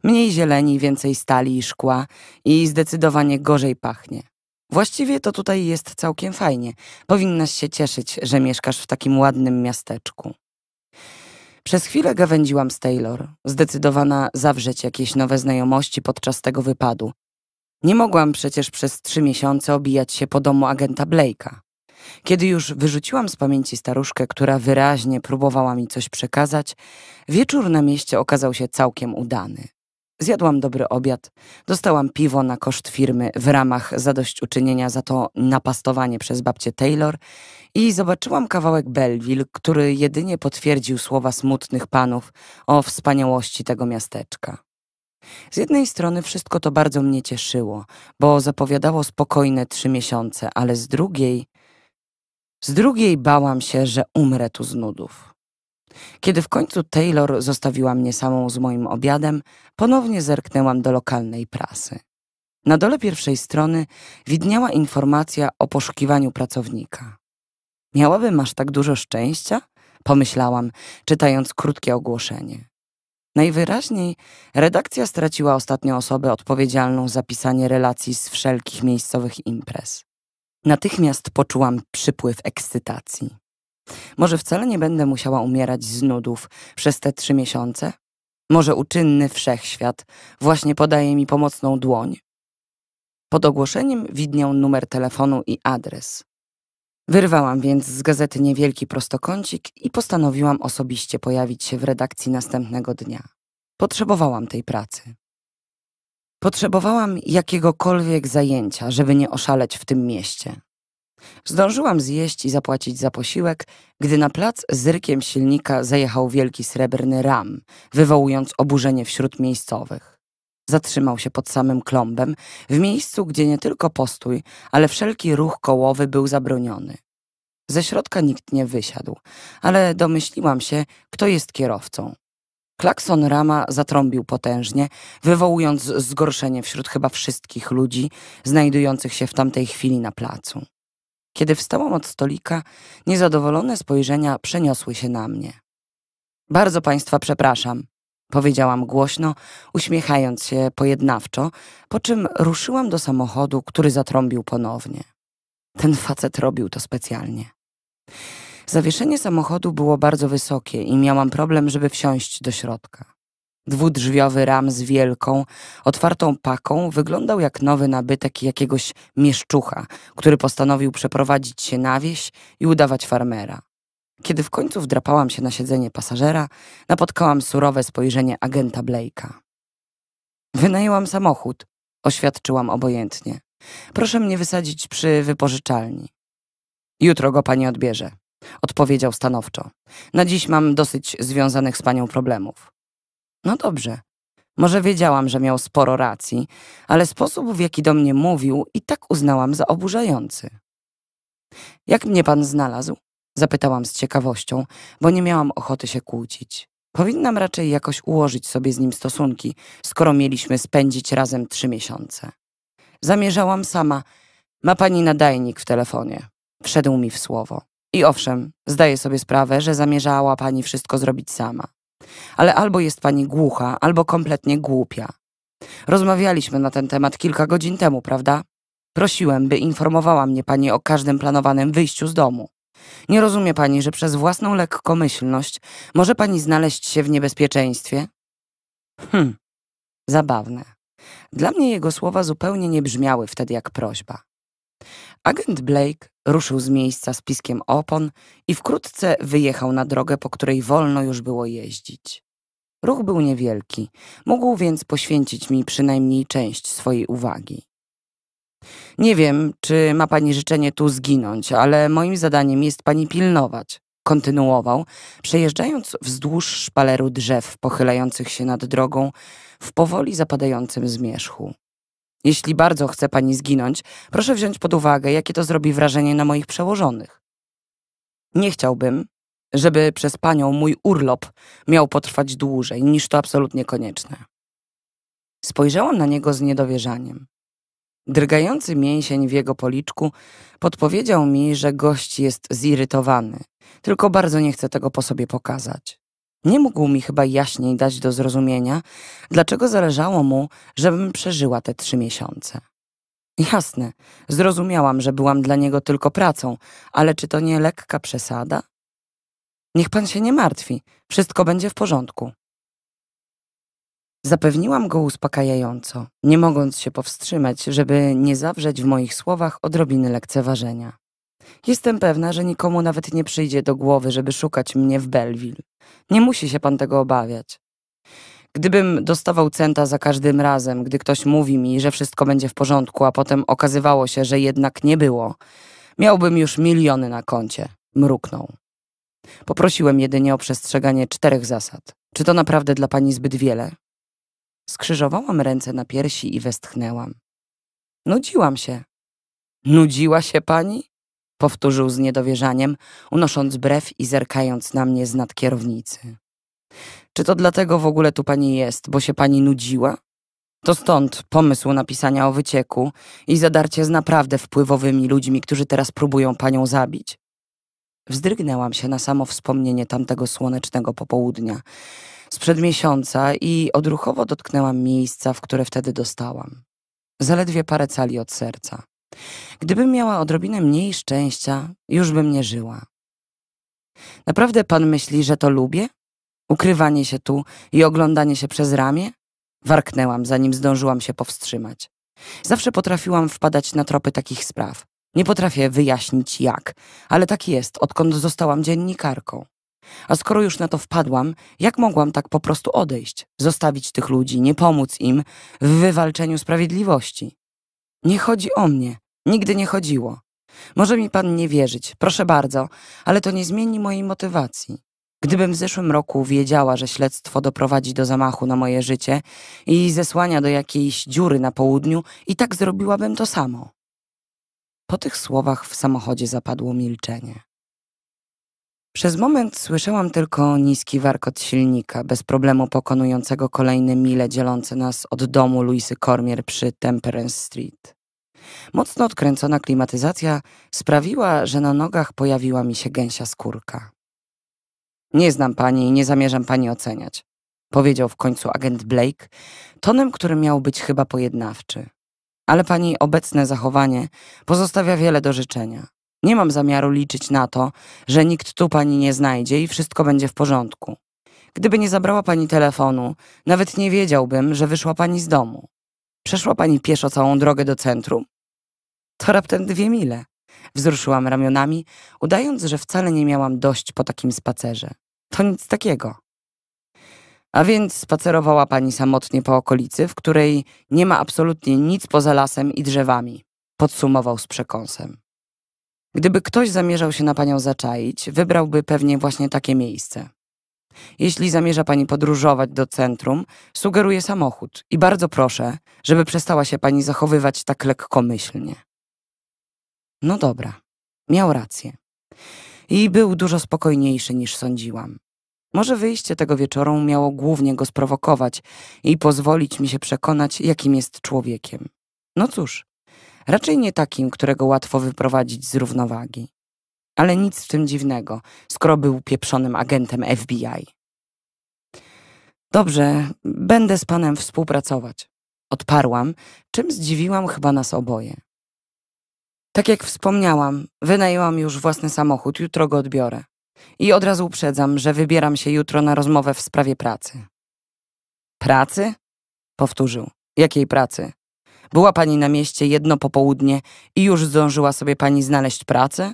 Mniej zieleni, więcej stali i szkła i zdecydowanie gorzej pachnie. Właściwie to tutaj jest całkiem fajnie. Powinnaś się cieszyć, że mieszkasz w takim ładnym miasteczku. Przez chwilę gawędziłam z Taylor, zdecydowana zawrzeć jakieś nowe znajomości podczas tego wypadu. Nie mogłam przecież przez trzy miesiące obijać się po domu agenta Blake'a. Kiedy już wyrzuciłam z pamięci staruszkę, która wyraźnie próbowała mi coś przekazać, wieczór na mieście okazał się całkiem udany. Zjadłam dobry obiad, dostałam piwo na koszt firmy w ramach zadośćuczynienia za to napastowanie przez babcię Taylor i zobaczyłam kawałek Belleville, który jedynie potwierdził słowa smutnych panów o wspaniałości tego miasteczka. Z jednej strony wszystko to bardzo mnie cieszyło, bo zapowiadało spokojne trzy miesiące, ale z drugiej, z drugiej bałam się, że umrę tu z nudów. Kiedy w końcu Taylor zostawiła mnie samą z moim obiadem, ponownie zerknęłam do lokalnej prasy. Na dole pierwszej strony widniała informacja o poszukiwaniu pracownika. Miałabym aż tak dużo szczęścia? Pomyślałam, czytając krótkie ogłoszenie. Najwyraźniej redakcja straciła ostatnią osobę odpowiedzialną za pisanie relacji z wszelkich miejscowych imprez. Natychmiast poczułam przypływ ekscytacji. Może wcale nie będę musiała umierać z nudów przez te trzy miesiące? Może uczynny wszechświat właśnie podaje mi pomocną dłoń? Pod ogłoszeniem widniał numer telefonu i adres. Wyrwałam więc z gazety niewielki prostokącik i postanowiłam osobiście pojawić się w redakcji następnego dnia. Potrzebowałam tej pracy. Potrzebowałam jakiegokolwiek zajęcia, żeby nie oszaleć w tym mieście. Zdążyłam zjeść i zapłacić za posiłek, gdy na plac z rykiem silnika zajechał wielki srebrny ram, wywołując oburzenie wśród miejscowych. Zatrzymał się pod samym klombem, w miejscu, gdzie nie tylko postój, ale wszelki ruch kołowy był zabroniony. Ze środka nikt nie wysiadł, ale domyśliłam się, kto jest kierowcą. Klakson rama zatrąbił potężnie, wywołując zgorszenie wśród chyba wszystkich ludzi znajdujących się w tamtej chwili na placu. Kiedy wstałam od stolika, niezadowolone spojrzenia przeniosły się na mnie. Bardzo Państwa przepraszam, powiedziałam głośno, uśmiechając się pojednawczo, po czym ruszyłam do samochodu, który zatrąbił ponownie. Ten facet robił to specjalnie. Zawieszenie samochodu było bardzo wysokie i miałam problem, żeby wsiąść do środka. Dwudrzwiowy ram z wielką, otwartą paką wyglądał jak nowy nabytek jakiegoś mieszczucha, który postanowił przeprowadzić się na wieś i udawać farmera. Kiedy w końcu wdrapałam się na siedzenie pasażera, napotkałam surowe spojrzenie agenta Blake'a. Wynajęłam samochód, oświadczyłam obojętnie. Proszę mnie wysadzić przy wypożyczalni. Jutro go pani odbierze, odpowiedział stanowczo. Na dziś mam dosyć związanych z panią problemów. No dobrze. Może wiedziałam, że miał sporo racji, ale sposób, w jaki do mnie mówił, i tak uznałam za oburzający. Jak mnie pan znalazł? Zapytałam z ciekawością, bo nie miałam ochoty się kłócić. Powinnam raczej jakoś ułożyć sobie z nim stosunki, skoro mieliśmy spędzić razem trzy miesiące. Zamierzałam sama. Ma pani nadajnik w telefonie. Wszedł mi w słowo. I owszem, zdaję sobie sprawę, że zamierzała pani wszystko zrobić sama ale albo jest pani głucha, albo kompletnie głupia. Rozmawialiśmy na ten temat kilka godzin temu, prawda? Prosiłem, by informowała mnie pani o każdym planowanym wyjściu z domu. Nie rozumie pani, że przez własną lekkomyślność może pani znaleźć się w niebezpieczeństwie? Hm, zabawne. Dla mnie jego słowa zupełnie nie brzmiały wtedy jak prośba. Agent Blake ruszył z miejsca z piskiem opon i wkrótce wyjechał na drogę, po której wolno już było jeździć. Ruch był niewielki, mógł więc poświęcić mi przynajmniej część swojej uwagi. Nie wiem, czy ma pani życzenie tu zginąć, ale moim zadaniem jest pani pilnować, kontynuował, przejeżdżając wzdłuż szpaleru drzew pochylających się nad drogą w powoli zapadającym zmierzchu. Jeśli bardzo chce pani zginąć, proszę wziąć pod uwagę, jakie to zrobi wrażenie na moich przełożonych. Nie chciałbym, żeby przez panią mój urlop miał potrwać dłużej niż to absolutnie konieczne. Spojrzałam na niego z niedowierzaniem. Drgający mięsień w jego policzku podpowiedział mi, że gość jest zirytowany, tylko bardzo nie chce tego po sobie pokazać. Nie mógł mi chyba jaśniej dać do zrozumienia, dlaczego zależało mu, żebym przeżyła te trzy miesiące. Jasne, zrozumiałam, że byłam dla niego tylko pracą, ale czy to nie lekka przesada? Niech pan się nie martwi, wszystko będzie w porządku. Zapewniłam go uspokajająco, nie mogąc się powstrzymać, żeby nie zawrzeć w moich słowach odrobiny lekceważenia. Jestem pewna, że nikomu nawet nie przyjdzie do głowy, żeby szukać mnie w Belleville. Nie musi się pan tego obawiać. Gdybym dostawał centa za każdym razem, gdy ktoś mówi mi, że wszystko będzie w porządku, a potem okazywało się, że jednak nie było, miałbym już miliony na koncie, mruknął. Poprosiłem jedynie o przestrzeganie czterech zasad. Czy to naprawdę dla pani zbyt wiele? Skrzyżowałam ręce na piersi i westchnęłam. Nudziłam się. Nudziła się pani? powtórzył z niedowierzaniem, unosząc brew i zerkając na mnie z nad kierownicy. Czy to dlatego w ogóle tu pani jest, bo się pani nudziła? To stąd pomysł napisania o wycieku i zadarcie z naprawdę wpływowymi ludźmi, którzy teraz próbują panią zabić. Wzdrygnęłam się na samo wspomnienie tamtego słonecznego popołudnia, sprzed miesiąca i odruchowo dotknęłam miejsca, w które wtedy dostałam. Zaledwie parę cali od serca. Gdybym miała odrobinę mniej szczęścia, już bym nie żyła. Naprawdę pan myśli, że to lubię? Ukrywanie się tu i oglądanie się przez ramię? Warknęłam, zanim zdążyłam się powstrzymać. Zawsze potrafiłam wpadać na tropy takich spraw. Nie potrafię wyjaśnić jak, ale tak jest, odkąd zostałam dziennikarką. A skoro już na to wpadłam, jak mogłam tak po prostu odejść, zostawić tych ludzi, nie pomóc im w wywalczeniu sprawiedliwości? Nie chodzi o mnie, Nigdy nie chodziło. Może mi pan nie wierzyć, proszę bardzo, ale to nie zmieni mojej motywacji. Gdybym w zeszłym roku wiedziała, że śledztwo doprowadzi do zamachu na moje życie i zesłania do jakiejś dziury na południu, i tak zrobiłabym to samo. Po tych słowach w samochodzie zapadło milczenie. Przez moment słyszałam tylko niski warkot silnika, bez problemu pokonującego kolejne mile dzielące nas od domu Luisy Cormier przy Temperance Street. Mocno odkręcona klimatyzacja sprawiła, że na nogach pojawiła mi się gęsia skórka. Nie znam pani i nie zamierzam pani oceniać, powiedział w końcu agent Blake, tonem, który miał być chyba pojednawczy. Ale pani obecne zachowanie pozostawia wiele do życzenia. Nie mam zamiaru liczyć na to, że nikt tu pani nie znajdzie i wszystko będzie w porządku. Gdyby nie zabrała pani telefonu, nawet nie wiedziałbym, że wyszła pani z domu. Przeszła pani pieszo całą drogę do centrum? To raptem dwie mile. Wzruszyłam ramionami, udając, że wcale nie miałam dość po takim spacerze. To nic takiego. A więc spacerowała pani samotnie po okolicy, w której nie ma absolutnie nic poza lasem i drzewami, podsumował z przekąsem. Gdyby ktoś zamierzał się na panią zaczaić, wybrałby pewnie właśnie takie miejsce. Jeśli zamierza pani podróżować do centrum, sugeruję samochód i bardzo proszę, żeby przestała się pani zachowywać tak lekkomyślnie. No dobra, miał rację. I był dużo spokojniejszy niż sądziłam. Może wyjście tego wieczoru miało głównie go sprowokować i pozwolić mi się przekonać, jakim jest człowiekiem. No cóż, raczej nie takim, którego łatwo wyprowadzić z równowagi. Ale nic w tym dziwnego, skoro był pieprzonym agentem FBI. Dobrze, będę z panem współpracować. Odparłam, czym zdziwiłam chyba nas oboje. Tak jak wspomniałam, wynajęłam już własny samochód, jutro go odbiorę. I od razu uprzedzam, że wybieram się jutro na rozmowę w sprawie pracy. Pracy? Powtórzył. Jakiej pracy? Była pani na mieście jedno popołudnie i już zdążyła sobie pani znaleźć pracę?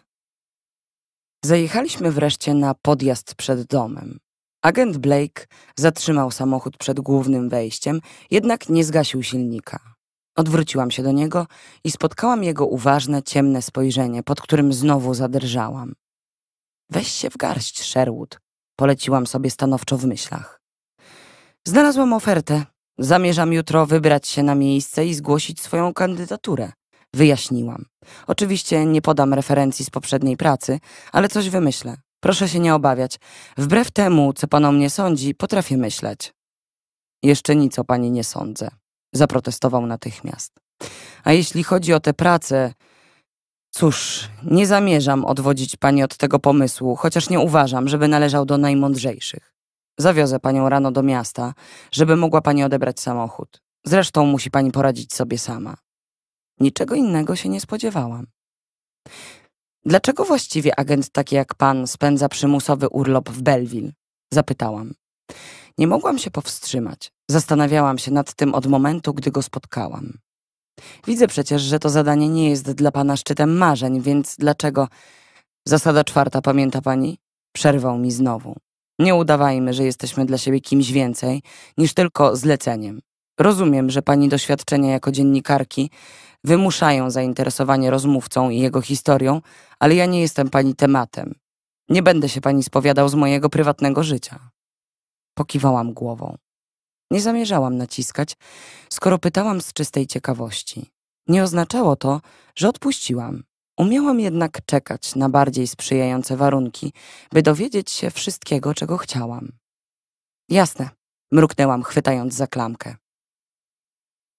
Zajechaliśmy wreszcie na podjazd przed domem. Agent Blake zatrzymał samochód przed głównym wejściem, jednak nie zgasił silnika. Odwróciłam się do niego i spotkałam jego uważne, ciemne spojrzenie, pod którym znowu zadrżałam. Weź się w garść, Sherwood, poleciłam sobie stanowczo w myślach. Znalazłam ofertę. Zamierzam jutro wybrać się na miejsce i zgłosić swoją kandydaturę. Wyjaśniłam. Oczywiście nie podam referencji z poprzedniej pracy, ale coś wymyślę. Proszę się nie obawiać. Wbrew temu, co pan o mnie sądzi, potrafię myśleć. Jeszcze nic o pani nie sądzę, zaprotestował natychmiast. A jeśli chodzi o tę pracę, cóż, nie zamierzam odwodzić pani od tego pomysłu, chociaż nie uważam, żeby należał do najmądrzejszych. Zawiozę panią rano do miasta, żeby mogła pani odebrać samochód. Zresztą musi pani poradzić sobie sama. Niczego innego się nie spodziewałam. Dlaczego właściwie agent taki jak pan spędza przymusowy urlop w Belleville? Zapytałam. Nie mogłam się powstrzymać. Zastanawiałam się nad tym od momentu, gdy go spotkałam. Widzę przecież, że to zadanie nie jest dla pana szczytem marzeń, więc dlaczego? Zasada czwarta, pamięta pani? Przerwał mi znowu. Nie udawajmy, że jesteśmy dla siebie kimś więcej niż tylko zleceniem. Rozumiem, że pani doświadczenia jako dziennikarki wymuszają zainteresowanie rozmówcą i jego historią, ale ja nie jestem pani tematem. Nie będę się pani spowiadał z mojego prywatnego życia. Pokiwałam głową. Nie zamierzałam naciskać, skoro pytałam z czystej ciekawości. Nie oznaczało to, że odpuściłam. Umiałam jednak czekać na bardziej sprzyjające warunki, by dowiedzieć się wszystkiego, czego chciałam. Jasne, mruknęłam, chwytając za klamkę.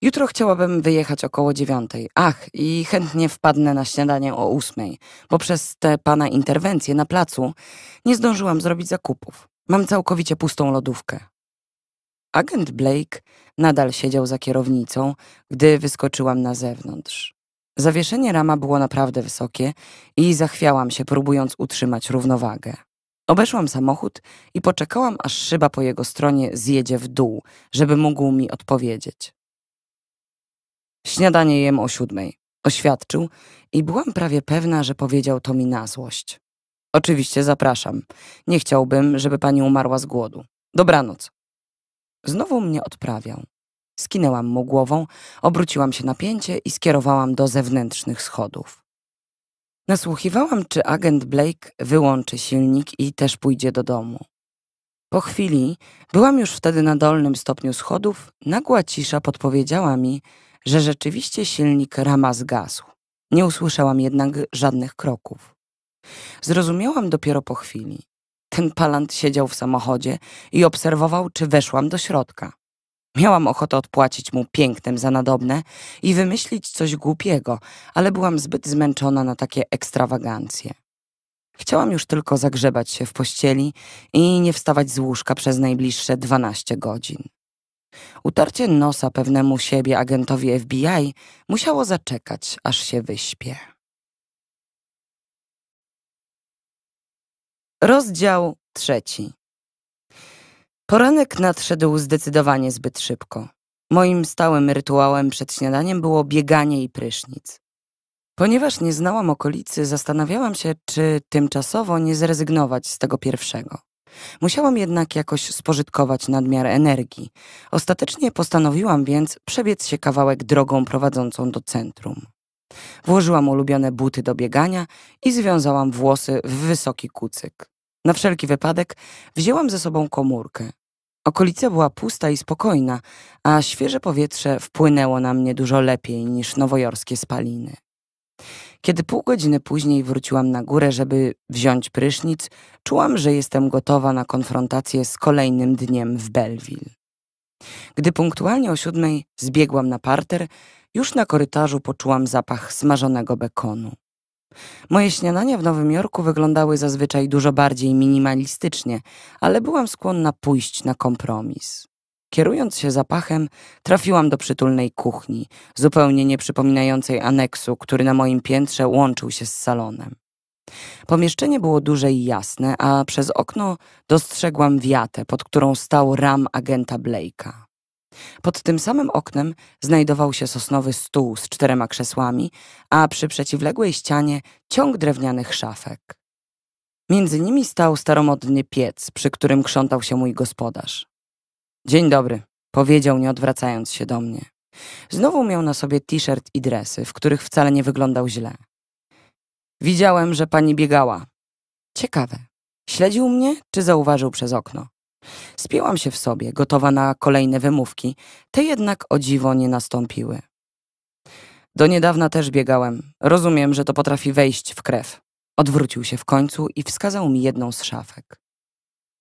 Jutro chciałabym wyjechać około dziewiątej. Ach, i chętnie wpadnę na śniadanie o ósmej, bo przez te pana interwencje na placu nie zdążyłam zrobić zakupów. Mam całkowicie pustą lodówkę. Agent Blake nadal siedział za kierownicą, gdy wyskoczyłam na zewnątrz. Zawieszenie rama było naprawdę wysokie i zachwiałam się, próbując utrzymać równowagę. Obeszłam samochód i poczekałam, aż szyba po jego stronie zjedzie w dół, żeby mógł mi odpowiedzieć. Śniadanie jem o siódmej, oświadczył i byłam prawie pewna, że powiedział to mi na złość. Oczywiście zapraszam. Nie chciałbym, żeby pani umarła z głodu. Dobranoc. Znowu mnie odprawiał. Skinęłam mu głową, obróciłam się na pięcie i skierowałam do zewnętrznych schodów. Nasłuchiwałam, czy agent Blake wyłączy silnik i też pójdzie do domu. Po chwili, byłam już wtedy na dolnym stopniu schodów, nagła cisza podpowiedziała mi, że rzeczywiście silnik rama zgasł. Nie usłyszałam jednak żadnych kroków. Zrozumiałam dopiero po chwili. Ten palant siedział w samochodzie i obserwował, czy weszłam do środka. Miałam ochotę odpłacić mu pięknem za nadobne i wymyślić coś głupiego, ale byłam zbyt zmęczona na takie ekstrawagancje. Chciałam już tylko zagrzebać się w pościeli i nie wstawać z łóżka przez najbliższe 12 godzin. Utarcie nosa pewnemu siebie agentowi FBI musiało zaczekać, aż się wyśpie. Rozdział trzeci. Poranek nadszedł zdecydowanie zbyt szybko. Moim stałym rytuałem przed śniadaniem było bieganie i prysznic. Ponieważ nie znałam okolicy, zastanawiałam się, czy tymczasowo nie zrezygnować z tego pierwszego. Musiałam jednak jakoś spożytkować nadmiar energii. Ostatecznie postanowiłam więc przebiec się kawałek drogą prowadzącą do centrum. Włożyłam ulubione buty do biegania i związałam włosy w wysoki kucyk. Na wszelki wypadek wzięłam ze sobą komórkę. Okolica była pusta i spokojna, a świeże powietrze wpłynęło na mnie dużo lepiej niż nowojorskie spaliny. Kiedy pół godziny później wróciłam na górę, żeby wziąć prysznic, czułam, że jestem gotowa na konfrontację z kolejnym dniem w Belleville. Gdy punktualnie o siódmej zbiegłam na parter, już na korytarzu poczułam zapach smażonego bekonu. Moje śniadania w Nowym Jorku wyglądały zazwyczaj dużo bardziej minimalistycznie, ale byłam skłonna pójść na kompromis. Kierując się zapachem, trafiłam do przytulnej kuchni, zupełnie nie przypominającej aneksu, który na moim piętrze łączył się z salonem. Pomieszczenie było duże i jasne, a przez okno dostrzegłam wiatę, pod którą stał ram agenta Blake'a. Pod tym samym oknem znajdował się sosnowy stół z czterema krzesłami, a przy przeciwległej ścianie ciąg drewnianych szafek. Między nimi stał staromodny piec, przy którym krzątał się mój gospodarz. Dzień dobry, powiedział, nie odwracając się do mnie. Znowu miał na sobie t-shirt i dresy, w których wcale nie wyglądał źle. Widziałem, że pani biegała. Ciekawe, śledził mnie, czy zauważył przez okno? Spięłam się w sobie, gotowa na kolejne wymówki. Te jednak o dziwo nie nastąpiły. Do niedawna też biegałem. Rozumiem, że to potrafi wejść w krew. Odwrócił się w końcu i wskazał mi jedną z szafek.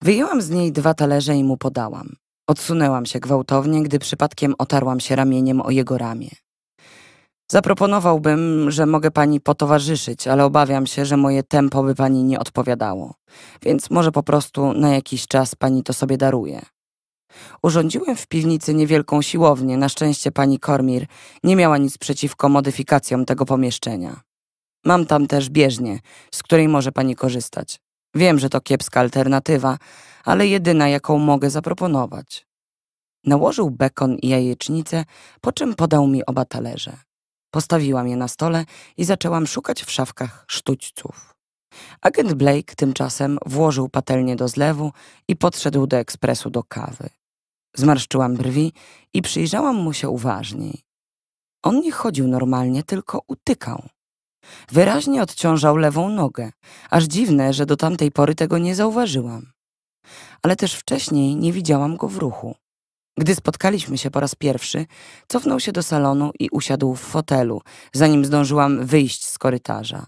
Wyjęłam z niej dwa talerze i mu podałam. Odsunęłam się gwałtownie, gdy przypadkiem otarłam się ramieniem o jego ramię. Zaproponowałbym, że mogę pani potowarzyszyć, ale obawiam się, że moje tempo by pani nie odpowiadało, więc może po prostu na jakiś czas pani to sobie daruje. Urządziłem w piwnicy niewielką siłownię, na szczęście pani Kormir nie miała nic przeciwko modyfikacjom tego pomieszczenia. Mam tam też bieżnię, z której może pani korzystać. Wiem, że to kiepska alternatywa, ale jedyna, jaką mogę zaproponować. Nałożył bekon i jajecznicę, po czym podał mi oba talerze. Postawiłam je na stole i zaczęłam szukać w szafkach sztućców. Agent Blake tymczasem włożył patelnię do zlewu i podszedł do ekspresu do kawy. Zmarszczyłam brwi i przyjrzałam mu się uważniej. On nie chodził normalnie, tylko utykał. Wyraźnie odciążał lewą nogę, aż dziwne, że do tamtej pory tego nie zauważyłam. Ale też wcześniej nie widziałam go w ruchu. Gdy spotkaliśmy się po raz pierwszy, cofnął się do salonu i usiadł w fotelu, zanim zdążyłam wyjść z korytarza.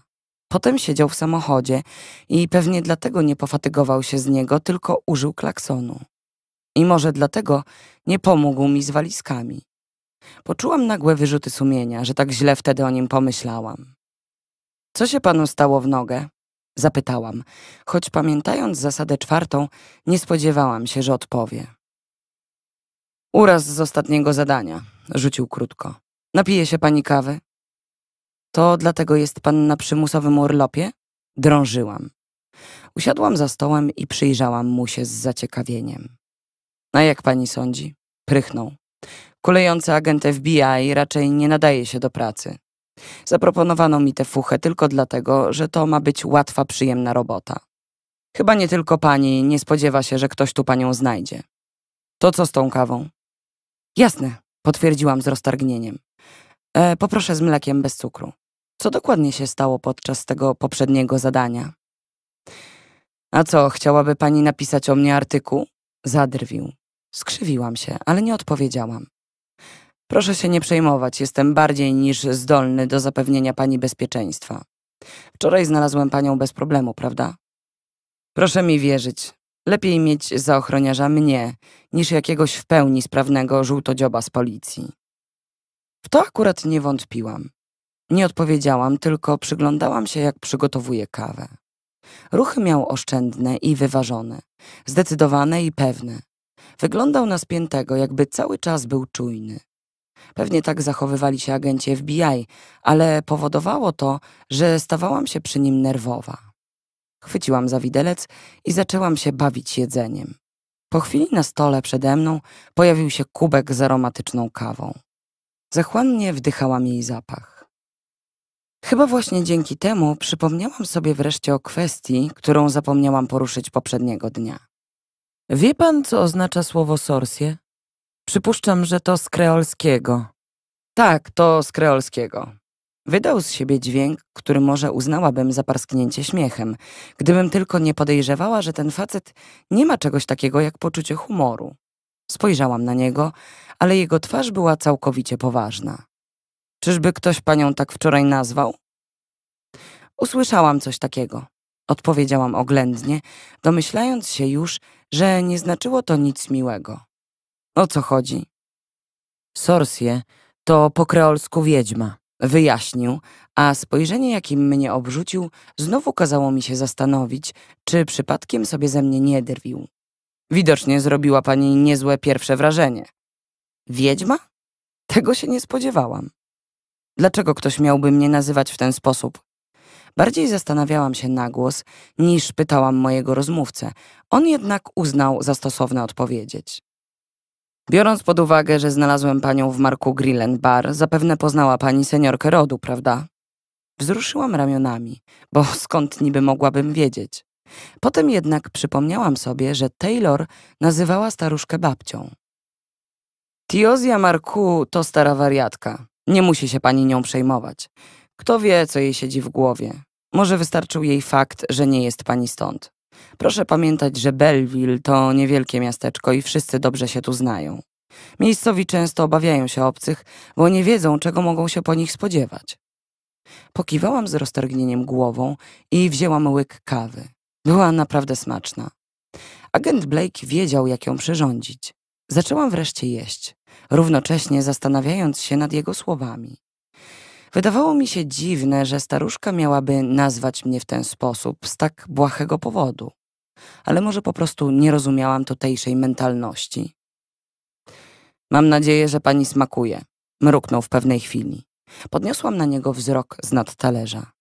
Potem siedział w samochodzie i pewnie dlatego nie pofatygował się z niego, tylko użył klaksonu. I może dlatego nie pomógł mi z walizkami. Poczułam nagłe wyrzuty sumienia, że tak źle wtedy o nim pomyślałam. Co się panu stało w nogę? Zapytałam, choć pamiętając zasadę czwartą, nie spodziewałam się, że odpowie. Uraz z ostatniego zadania, rzucił krótko. Napije się pani kawy? To dlatego jest pan na przymusowym urlopie? Drążyłam. Usiadłam za stołem i przyjrzałam mu się z zaciekawieniem. A jak pani sądzi? Prychnął. Kulejący agent FBI raczej nie nadaje się do pracy. Zaproponowano mi tę fuchę tylko dlatego, że to ma być łatwa, przyjemna robota. Chyba nie tylko pani nie spodziewa się, że ktoś tu panią znajdzie. To co z tą kawą? Jasne, potwierdziłam z roztargnieniem. E, poproszę z mlekiem bez cukru. Co dokładnie się stało podczas tego poprzedniego zadania? A co, chciałaby pani napisać o mnie artykuł? Zadrwił. Skrzywiłam się, ale nie odpowiedziałam. Proszę się nie przejmować, jestem bardziej niż zdolny do zapewnienia pani bezpieczeństwa. Wczoraj znalazłem panią bez problemu, prawda? Proszę mi wierzyć, Lepiej mieć za ochroniarza mnie, niż jakiegoś w pełni sprawnego żółtodzioba z policji. W to akurat nie wątpiłam. Nie odpowiedziałam, tylko przyglądałam się, jak przygotowuje kawę. Ruchy miał oszczędne i wyważone, zdecydowane i pewne. Wyglądał na spiętego, jakby cały czas był czujny. Pewnie tak zachowywali się agenci FBI, ale powodowało to, że stawałam się przy nim nerwowa. Chwyciłam za widelec i zaczęłam się bawić jedzeniem. Po chwili na stole przede mną pojawił się kubek z aromatyczną kawą. Zachłannie wdychałam jej zapach. Chyba właśnie dzięki temu przypomniałam sobie wreszcie o kwestii, którą zapomniałam poruszyć poprzedniego dnia. Wie pan, co oznacza słowo sorsie? Przypuszczam, że to z kreolskiego. Tak, to z kreolskiego. Wydał z siebie dźwięk, który może uznałabym za parsknięcie śmiechem, gdybym tylko nie podejrzewała, że ten facet nie ma czegoś takiego jak poczucie humoru. Spojrzałam na niego, ale jego twarz była całkowicie poważna. Czyżby ktoś panią tak wczoraj nazwał? Usłyszałam coś takiego, odpowiedziałam oględnie, domyślając się już, że nie znaczyło to nic miłego. O co chodzi? Sorsie to po kreolsku wiedźma. Wyjaśnił, a spojrzenie, jakim mnie obrzucił, znowu kazało mi się zastanowić, czy przypadkiem sobie ze mnie nie drwił. Widocznie zrobiła pani niezłe pierwsze wrażenie. Wiedźma? Tego się nie spodziewałam. Dlaczego ktoś miałby mnie nazywać w ten sposób? Bardziej zastanawiałam się na głos, niż pytałam mojego rozmówcę. On jednak uznał za stosowne odpowiedzieć. Biorąc pod uwagę, że znalazłem panią w marku Grill Bar, zapewne poznała pani seniorkę rodu, prawda? Wzruszyłam ramionami, bo *laughs* skąd niby mogłabym wiedzieć? Potem jednak przypomniałam sobie, że Taylor nazywała staruszkę babcią. Tiozja Marku to stara wariatka. Nie musi się pani nią przejmować. Kto wie, co jej siedzi w głowie. Może wystarczył jej fakt, że nie jest pani stąd. Proszę pamiętać, że Belleville to niewielkie miasteczko i wszyscy dobrze się tu znają. Miejscowi często obawiają się obcych, bo nie wiedzą, czego mogą się po nich spodziewać. Pokiwałam z roztargnieniem głową i wzięłam łyk kawy. Była naprawdę smaczna. Agent Blake wiedział, jak ją przyrządzić. Zaczęłam wreszcie jeść, równocześnie zastanawiając się nad jego słowami. Wydawało mi się dziwne, że staruszka miałaby nazwać mnie w ten sposób, z tak błahego powodu. Ale może po prostu nie rozumiałam tutejszej mentalności. Mam nadzieję, że pani smakuje, mruknął w pewnej chwili. Podniosłam na niego wzrok z nad talerza.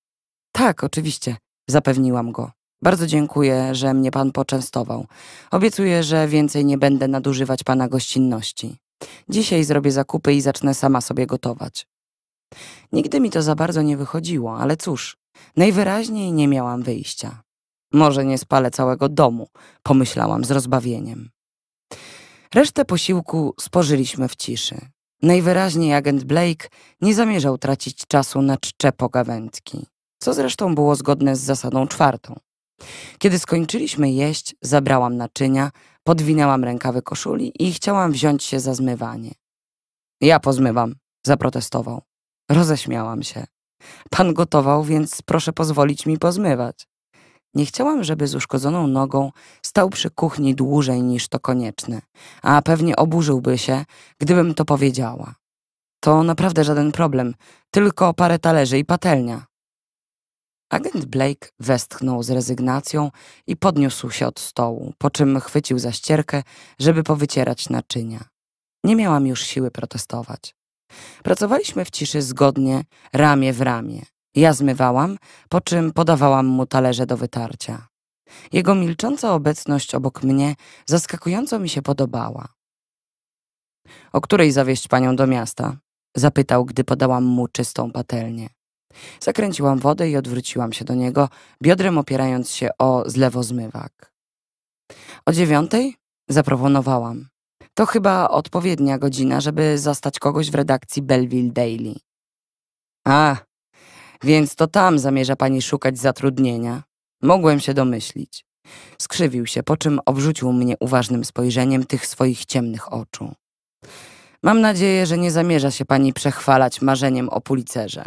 Tak, oczywiście, zapewniłam go. Bardzo dziękuję, że mnie pan poczęstował. Obiecuję, że więcej nie będę nadużywać pana gościnności. Dzisiaj zrobię zakupy i zacznę sama sobie gotować. Nigdy mi to za bardzo nie wychodziło, ale cóż, najwyraźniej nie miałam wyjścia. Może nie spalę całego domu, pomyślałam z rozbawieniem. Resztę posiłku spożyliśmy w ciszy. Najwyraźniej agent Blake nie zamierzał tracić czasu na czcze pogawędki, co zresztą było zgodne z zasadą czwartą. Kiedy skończyliśmy jeść, zabrałam naczynia, podwinęłam rękawy koszuli i chciałam wziąć się za zmywanie. Ja pozmywam, zaprotestował. Roześmiałam się. Pan gotował, więc proszę pozwolić mi pozmywać. Nie chciałam, żeby z uszkodzoną nogą stał przy kuchni dłużej niż to konieczne, a pewnie oburzyłby się, gdybym to powiedziała. To naprawdę żaden problem, tylko parę talerzy i patelnia. Agent Blake westchnął z rezygnacją i podniósł się od stołu, po czym chwycił za ścierkę, żeby powycierać naczynia. Nie miałam już siły protestować. Pracowaliśmy w ciszy zgodnie, ramię w ramię. Ja zmywałam, po czym podawałam mu talerze do wytarcia. Jego milcząca obecność obok mnie zaskakująco mi się podobała. O której zawieźć panią do miasta? Zapytał, gdy podałam mu czystą patelnię. Zakręciłam wodę i odwróciłam się do niego, biodrem opierając się o zlewozmywak. O dziewiątej? Zaproponowałam. To chyba odpowiednia godzina, żeby zastać kogoś w redakcji Belleville Daily. A, więc to tam zamierza pani szukać zatrudnienia. Mogłem się domyślić. Skrzywił się, po czym obrzucił mnie uważnym spojrzeniem tych swoich ciemnych oczu. Mam nadzieję, że nie zamierza się pani przechwalać marzeniem o pulicerze.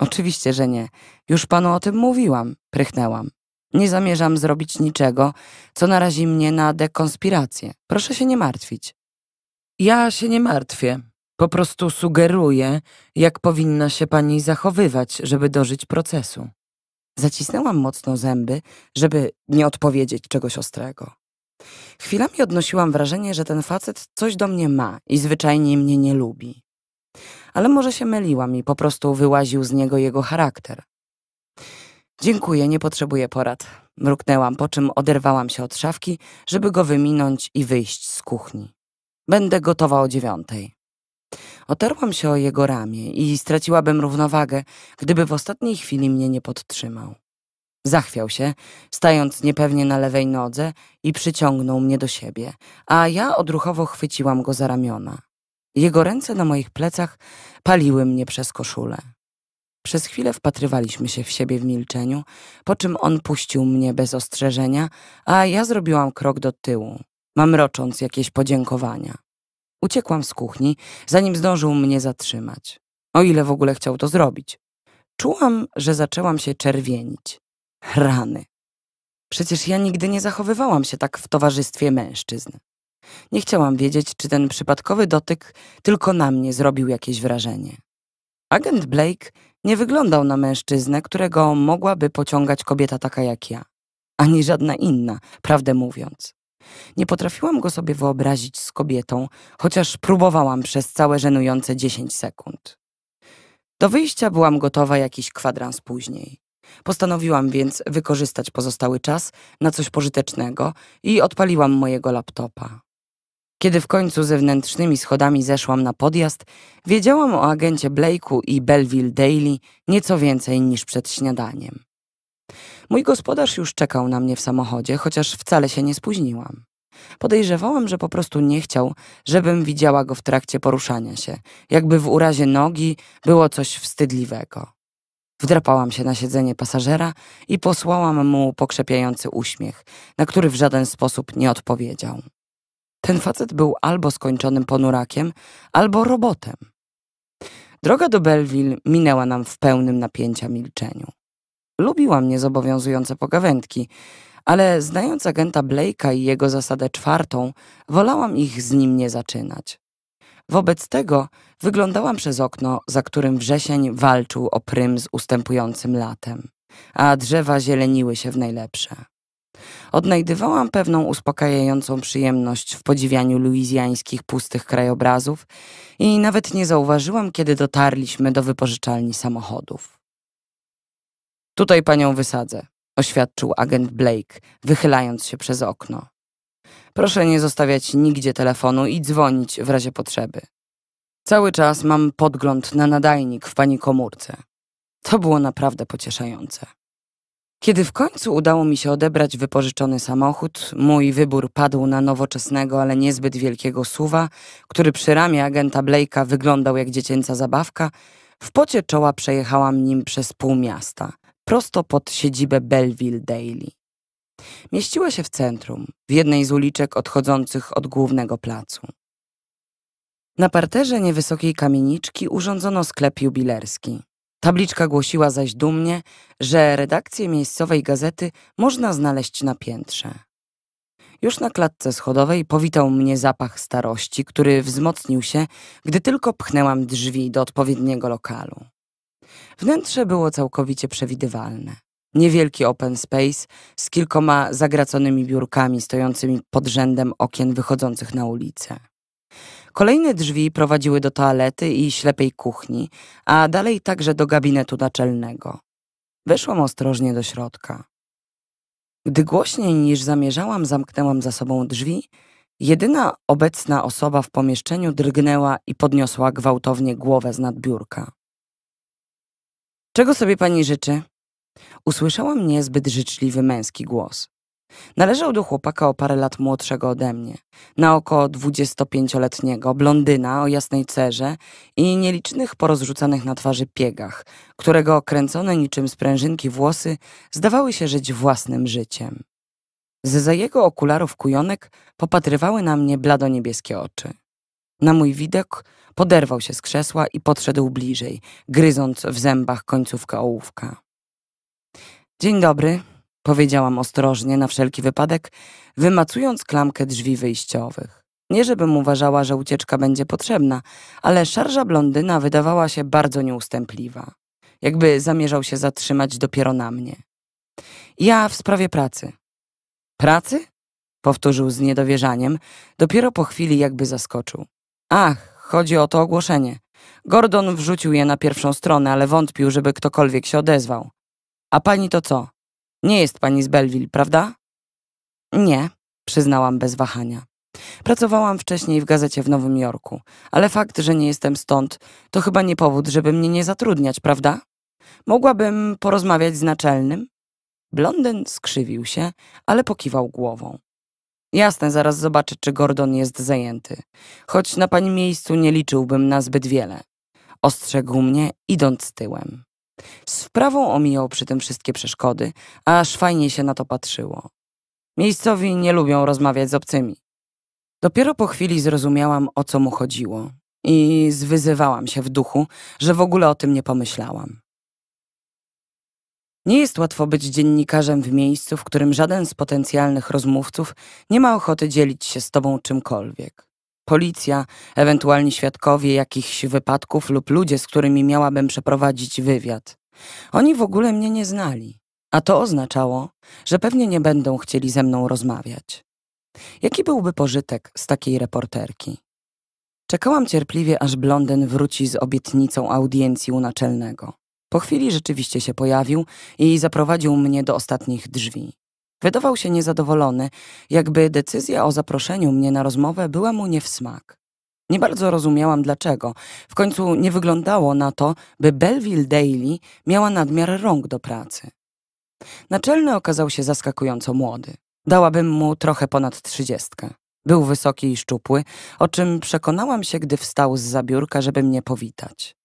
Oczywiście, że nie. Już panu o tym mówiłam, prychnęłam. Nie zamierzam zrobić niczego, co narazi mnie na dekonspirację. Proszę się nie martwić. Ja się nie martwię. Po prostu sugeruję, jak powinna się pani zachowywać, żeby dożyć procesu. Zacisnęłam mocno zęby, żeby nie odpowiedzieć czegoś ostrego. Chwilami odnosiłam wrażenie, że ten facet coś do mnie ma i zwyczajnie mnie nie lubi. Ale może się myliłam i po prostu wyłaził z niego jego charakter. Dziękuję, nie potrzebuję porad. Mruknęłam, po czym oderwałam się od szafki, żeby go wyminąć i wyjść z kuchni. Będę gotowa o dziewiątej. Otarłam się o jego ramię i straciłabym równowagę, gdyby w ostatniej chwili mnie nie podtrzymał. Zachwiał się, stając niepewnie na lewej nodze i przyciągnął mnie do siebie, a ja odruchowo chwyciłam go za ramiona. Jego ręce na moich plecach paliły mnie przez koszulę. Przez chwilę wpatrywaliśmy się w siebie w milczeniu, po czym on puścił mnie bez ostrzeżenia, a ja zrobiłam krok do tyłu, mamrocząc jakieś podziękowania. Uciekłam z kuchni, zanim zdążył mnie zatrzymać. O ile w ogóle chciał to zrobić. Czułam, że zaczęłam się czerwienić. Rany. Przecież ja nigdy nie zachowywałam się tak w towarzystwie mężczyzn. Nie chciałam wiedzieć, czy ten przypadkowy dotyk tylko na mnie zrobił jakieś wrażenie. Agent Blake nie wyglądał na mężczyznę, którego mogłaby pociągać kobieta taka jak ja, ani żadna inna, prawdę mówiąc. Nie potrafiłam go sobie wyobrazić z kobietą, chociaż próbowałam przez całe żenujące 10 sekund. Do wyjścia byłam gotowa jakiś kwadrans później. Postanowiłam więc wykorzystać pozostały czas na coś pożytecznego i odpaliłam mojego laptopa. Kiedy w końcu zewnętrznymi schodami zeszłam na podjazd, wiedziałam o agencie Blake'u i Belleville Daily nieco więcej niż przed śniadaniem. Mój gospodarz już czekał na mnie w samochodzie, chociaż wcale się nie spóźniłam. Podejrzewałam, że po prostu nie chciał, żebym widziała go w trakcie poruszania się, jakby w urazie nogi było coś wstydliwego. Wdrapałam się na siedzenie pasażera i posłałam mu pokrzepiający uśmiech, na który w żaden sposób nie odpowiedział. Ten facet był albo skończonym ponurakiem, albo robotem. Droga do Belleville minęła nam w pełnym napięcia milczeniu. Lubiłam niezobowiązujące pogawędki, ale znając agenta Blake'a i jego zasadę czwartą, wolałam ich z nim nie zaczynać. Wobec tego wyglądałam przez okno, za którym wrzesień walczył o prym z ustępującym latem, a drzewa zieleniły się w najlepsze. Odnajdywałam pewną uspokajającą przyjemność w podziwianiu luizjańskich pustych krajobrazów i nawet nie zauważyłam, kiedy dotarliśmy do wypożyczalni samochodów. Tutaj panią wysadzę, oświadczył agent Blake, wychylając się przez okno. Proszę nie zostawiać nigdzie telefonu i dzwonić w razie potrzeby. Cały czas mam podgląd na nadajnik w pani komórce. To było naprawdę pocieszające. Kiedy w końcu udało mi się odebrać wypożyczony samochód, mój wybór padł na nowoczesnego, ale niezbyt wielkiego suwa, który przy ramie agenta Blake'a wyglądał jak dziecięca zabawka. W pocie czoła przejechałam nim przez pół miasta, prosto pod siedzibę Belleville Daily. Mieściła się w centrum, w jednej z uliczek odchodzących od głównego placu. Na parterze niewysokiej kamieniczki urządzono sklep jubilerski. Tabliczka głosiła zaś dumnie, że redakcję miejscowej gazety można znaleźć na piętrze. Już na klatce schodowej powitał mnie zapach starości, który wzmocnił się, gdy tylko pchnęłam drzwi do odpowiedniego lokalu. Wnętrze było całkowicie przewidywalne. Niewielki open space z kilkoma zagraconymi biurkami stojącymi pod rzędem okien wychodzących na ulicę. Kolejne drzwi prowadziły do toalety i ślepej kuchni, a dalej także do gabinetu naczelnego. Weszłam ostrożnie do środka. Gdy głośniej niż zamierzałam zamknęłam za sobą drzwi, jedyna obecna osoba w pomieszczeniu drgnęła i podniosła gwałtownie głowę z nadbiórka. Czego sobie pani życzy? Usłyszała mnie zbyt życzliwy męski głos. Należał do chłopaka o parę lat młodszego ode mnie, na około 25-letniego, blondyna o jasnej cerze i nielicznych porozrzucanych na twarzy piegach, którego kręcone niczym sprężynki włosy zdawały się żyć własnym życiem. Ze za jego okularów kujonek popatrywały na mnie blado-niebieskie oczy. Na mój widok poderwał się z krzesła i podszedł bliżej, gryząc w zębach końcówkę ołówka. Dzień dobry, Powiedziałam ostrożnie, na wszelki wypadek, wymacując klamkę drzwi wyjściowych. Nie żebym uważała, że ucieczka będzie potrzebna, ale szarża blondyna wydawała się bardzo nieustępliwa. Jakby zamierzał się zatrzymać dopiero na mnie. Ja w sprawie pracy. Pracy? Powtórzył z niedowierzaniem, dopiero po chwili jakby zaskoczył. Ach, chodzi o to ogłoszenie. Gordon wrzucił je na pierwszą stronę, ale wątpił, żeby ktokolwiek się odezwał. A pani to co? Nie jest pani z Belleville, prawda? Nie, przyznałam bez wahania. Pracowałam wcześniej w gazecie w Nowym Jorku, ale fakt, że nie jestem stąd, to chyba nie powód, żeby mnie nie zatrudniać, prawda? Mogłabym porozmawiać z naczelnym? Blondyn skrzywił się, ale pokiwał głową. Jasne, zaraz zobaczę, czy Gordon jest zajęty. Choć na pani miejscu nie liczyłbym na zbyt wiele. Ostrzegł mnie, idąc tyłem. Z wprawą omijał przy tym wszystkie przeszkody, aż fajnie się na to patrzyło. Miejscowi nie lubią rozmawiać z obcymi. Dopiero po chwili zrozumiałam, o co mu chodziło i zwyzywałam się w duchu, że w ogóle o tym nie pomyślałam. Nie jest łatwo być dziennikarzem w miejscu, w którym żaden z potencjalnych rozmówców nie ma ochoty dzielić się z tobą czymkolwiek policja, ewentualnie świadkowie jakichś wypadków lub ludzie, z którymi miałabym przeprowadzić wywiad. Oni w ogóle mnie nie znali, a to oznaczało, że pewnie nie będą chcieli ze mną rozmawiać. Jaki byłby pożytek z takiej reporterki? Czekałam cierpliwie, aż blondyn wróci z obietnicą audiencji u naczelnego. Po chwili rzeczywiście się pojawił i zaprowadził mnie do ostatnich drzwi. Wydawał się niezadowolony, jakby decyzja o zaproszeniu mnie na rozmowę była mu nie w smak. Nie bardzo rozumiałam dlaczego. W końcu nie wyglądało na to, by Belleville Daily miała nadmiar rąk do pracy. Naczelny okazał się zaskakująco młody. Dałabym mu trochę ponad trzydziestkę. Był wysoki i szczupły, o czym przekonałam się, gdy wstał z zabiórka, żeby mnie powitać.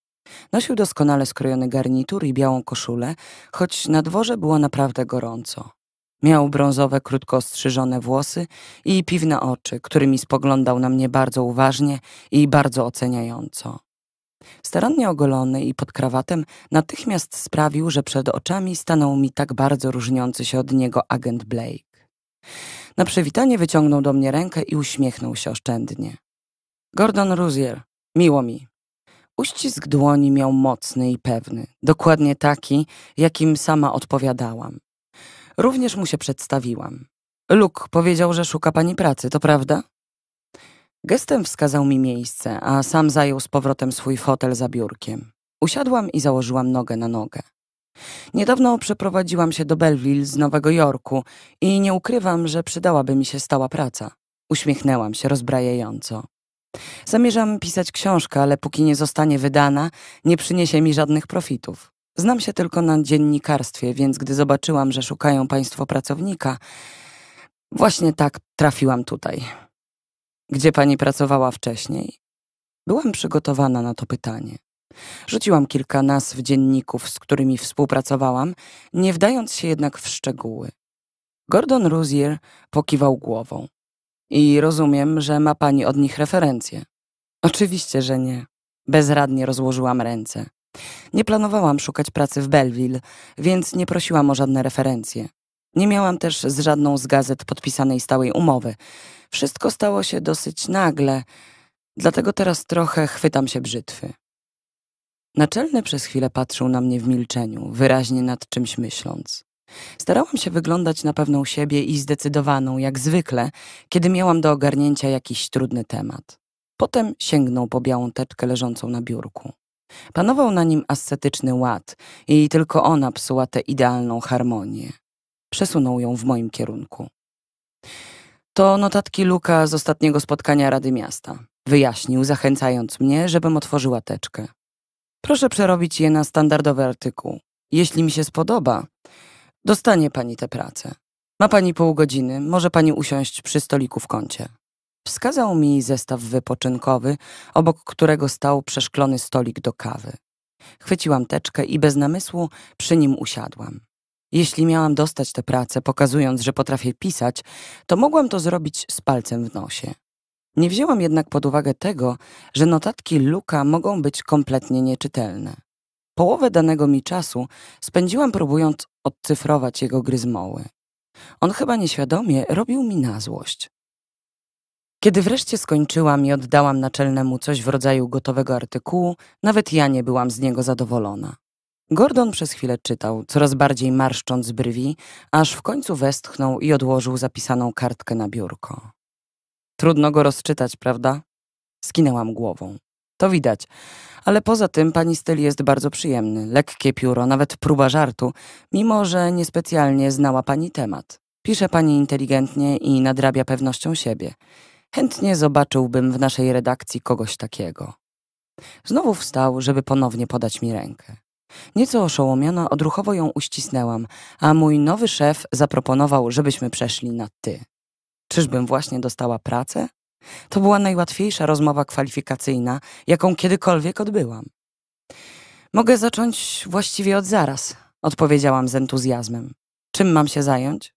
Nosił doskonale skrojony garnitur i białą koszulę, choć na dworze było naprawdę gorąco. Miał brązowe, krótko ostrzyżone włosy i piwne oczy, którymi spoglądał na mnie bardzo uważnie i bardzo oceniająco. Starannie ogolony i pod krawatem natychmiast sprawił, że przed oczami stanął mi tak bardzo różniący się od niego agent Blake. Na przywitanie wyciągnął do mnie rękę i uśmiechnął się oszczędnie. Gordon Ruzier, miło mi. Uścisk dłoni miał mocny i pewny, dokładnie taki, jakim sama odpowiadałam. Również mu się przedstawiłam. Luke powiedział, że szuka pani pracy, to prawda? Gestem wskazał mi miejsce, a sam zajął z powrotem swój fotel za biurkiem. Usiadłam i założyłam nogę na nogę. Niedawno przeprowadziłam się do Belleville z Nowego Jorku i nie ukrywam, że przydałaby mi się stała praca. Uśmiechnęłam się rozbrajająco. Zamierzam pisać książkę, ale póki nie zostanie wydana, nie przyniesie mi żadnych profitów. Znam się tylko na dziennikarstwie, więc gdy zobaczyłam, że szukają państwo pracownika, właśnie tak trafiłam tutaj. Gdzie pani pracowała wcześniej? Byłam przygotowana na to pytanie. Rzuciłam kilka nazw dzienników, z którymi współpracowałam, nie wdając się jednak w szczegóły. Gordon Ruzier pokiwał głową. I rozumiem, że ma pani od nich referencje. Oczywiście, że nie. Bezradnie rozłożyłam ręce. Nie planowałam szukać pracy w Belleville, więc nie prosiłam o żadne referencje. Nie miałam też z żadną z gazet podpisanej stałej umowy. Wszystko stało się dosyć nagle, dlatego teraz trochę chwytam się brzytwy. Naczelny przez chwilę patrzył na mnie w milczeniu, wyraźnie nad czymś myśląc. Starałam się wyglądać na pewną siebie i zdecydowaną, jak zwykle, kiedy miałam do ogarnięcia jakiś trudny temat. Potem sięgnął po białą teczkę leżącą na biurku. Panował na nim ascetyczny ład i tylko ona psuła tę idealną harmonię. Przesunął ją w moim kierunku. To notatki Luka z ostatniego spotkania Rady Miasta. Wyjaśnił, zachęcając mnie, żebym otworzyła teczkę. Proszę przerobić je na standardowy artykuł. Jeśli mi się spodoba, dostanie pani tę pracę. Ma pani pół godziny, może pani usiąść przy stoliku w kącie. Wskazał mi zestaw wypoczynkowy, obok którego stał przeszklony stolik do kawy. Chwyciłam teczkę i bez namysłu przy nim usiadłam. Jeśli miałam dostać tę pracę, pokazując, że potrafię pisać, to mogłam to zrobić z palcem w nosie. Nie wzięłam jednak pod uwagę tego, że notatki Luka mogą być kompletnie nieczytelne. Połowę danego mi czasu spędziłam próbując odcyfrować jego gryzmoły. On chyba nieświadomie robił mi na złość. Kiedy wreszcie skończyłam i oddałam naczelnemu coś w rodzaju gotowego artykułu, nawet ja nie byłam z niego zadowolona. Gordon przez chwilę czytał, coraz bardziej marszcząc brwi, aż w końcu westchnął i odłożył zapisaną kartkę na biurko. Trudno go rozczytać, prawda? Skinęłam głową. To widać. Ale poza tym pani styl jest bardzo przyjemny, lekkie pióro, nawet próba żartu, mimo że niespecjalnie znała pani temat. Pisze pani inteligentnie i nadrabia pewnością siebie. Chętnie zobaczyłbym w naszej redakcji kogoś takiego. Znowu wstał, żeby ponownie podać mi rękę. Nieco oszołomiona, odruchowo ją uścisnęłam, a mój nowy szef zaproponował, żebyśmy przeszli na ty. Czyżbym właśnie dostała pracę? To była najłatwiejsza rozmowa kwalifikacyjna, jaką kiedykolwiek odbyłam. Mogę zacząć właściwie od zaraz, odpowiedziałam z entuzjazmem. Czym mam się zająć?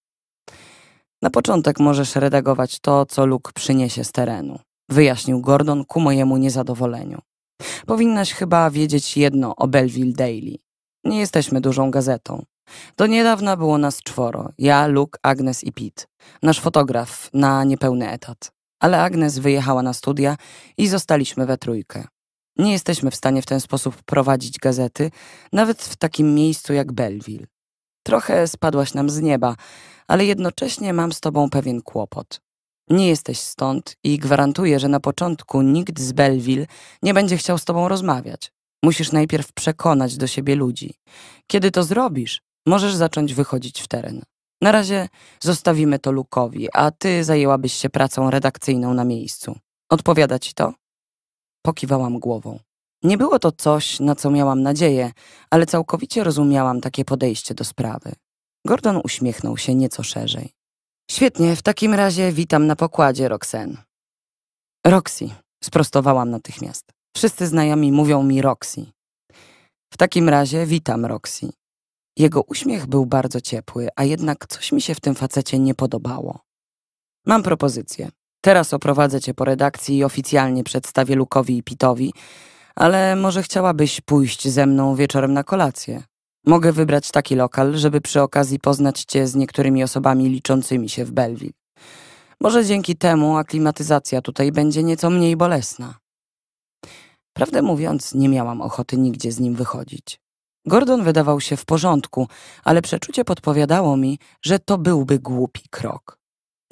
Na początek możesz redagować to, co Luke przyniesie z terenu, wyjaśnił Gordon ku mojemu niezadowoleniu. Powinnaś chyba wiedzieć jedno o Belleville Daily. Nie jesteśmy dużą gazetą. Do niedawna było nas czworo: ja, Luke, Agnes i Pete. Nasz fotograf na niepełny etat. Ale Agnes wyjechała na studia i zostaliśmy we trójkę. Nie jesteśmy w stanie w ten sposób prowadzić gazety, nawet w takim miejscu jak Belleville. Trochę spadłaś nam z nieba, ale jednocześnie mam z tobą pewien kłopot. Nie jesteś stąd i gwarantuję, że na początku nikt z Belleville nie będzie chciał z tobą rozmawiać. Musisz najpierw przekonać do siebie ludzi. Kiedy to zrobisz, możesz zacząć wychodzić w teren. Na razie zostawimy to Lukowi, a ty zajęłabyś się pracą redakcyjną na miejscu. Odpowiada ci to? Pokiwałam głową. Nie było to coś, na co miałam nadzieję, ale całkowicie rozumiałam takie podejście do sprawy. Gordon uśmiechnął się nieco szerzej. Świetnie, w takim razie witam na pokładzie, Roxen. Roxy, sprostowałam natychmiast. Wszyscy znajomi mówią mi Roxy. W takim razie witam, Roxy. Jego uśmiech był bardzo ciepły, a jednak coś mi się w tym facecie nie podobało. Mam propozycję. Teraz oprowadzę cię po redakcji i oficjalnie przedstawię Lukowi i Pitowi, ale może chciałabyś pójść ze mną wieczorem na kolację. Mogę wybrać taki lokal, żeby przy okazji poznać Cię z niektórymi osobami liczącymi się w Belleville. Może dzięki temu aklimatyzacja tutaj będzie nieco mniej bolesna. Prawdę mówiąc, nie miałam ochoty nigdzie z nim wychodzić. Gordon wydawał się w porządku, ale przeczucie podpowiadało mi, że to byłby głupi krok.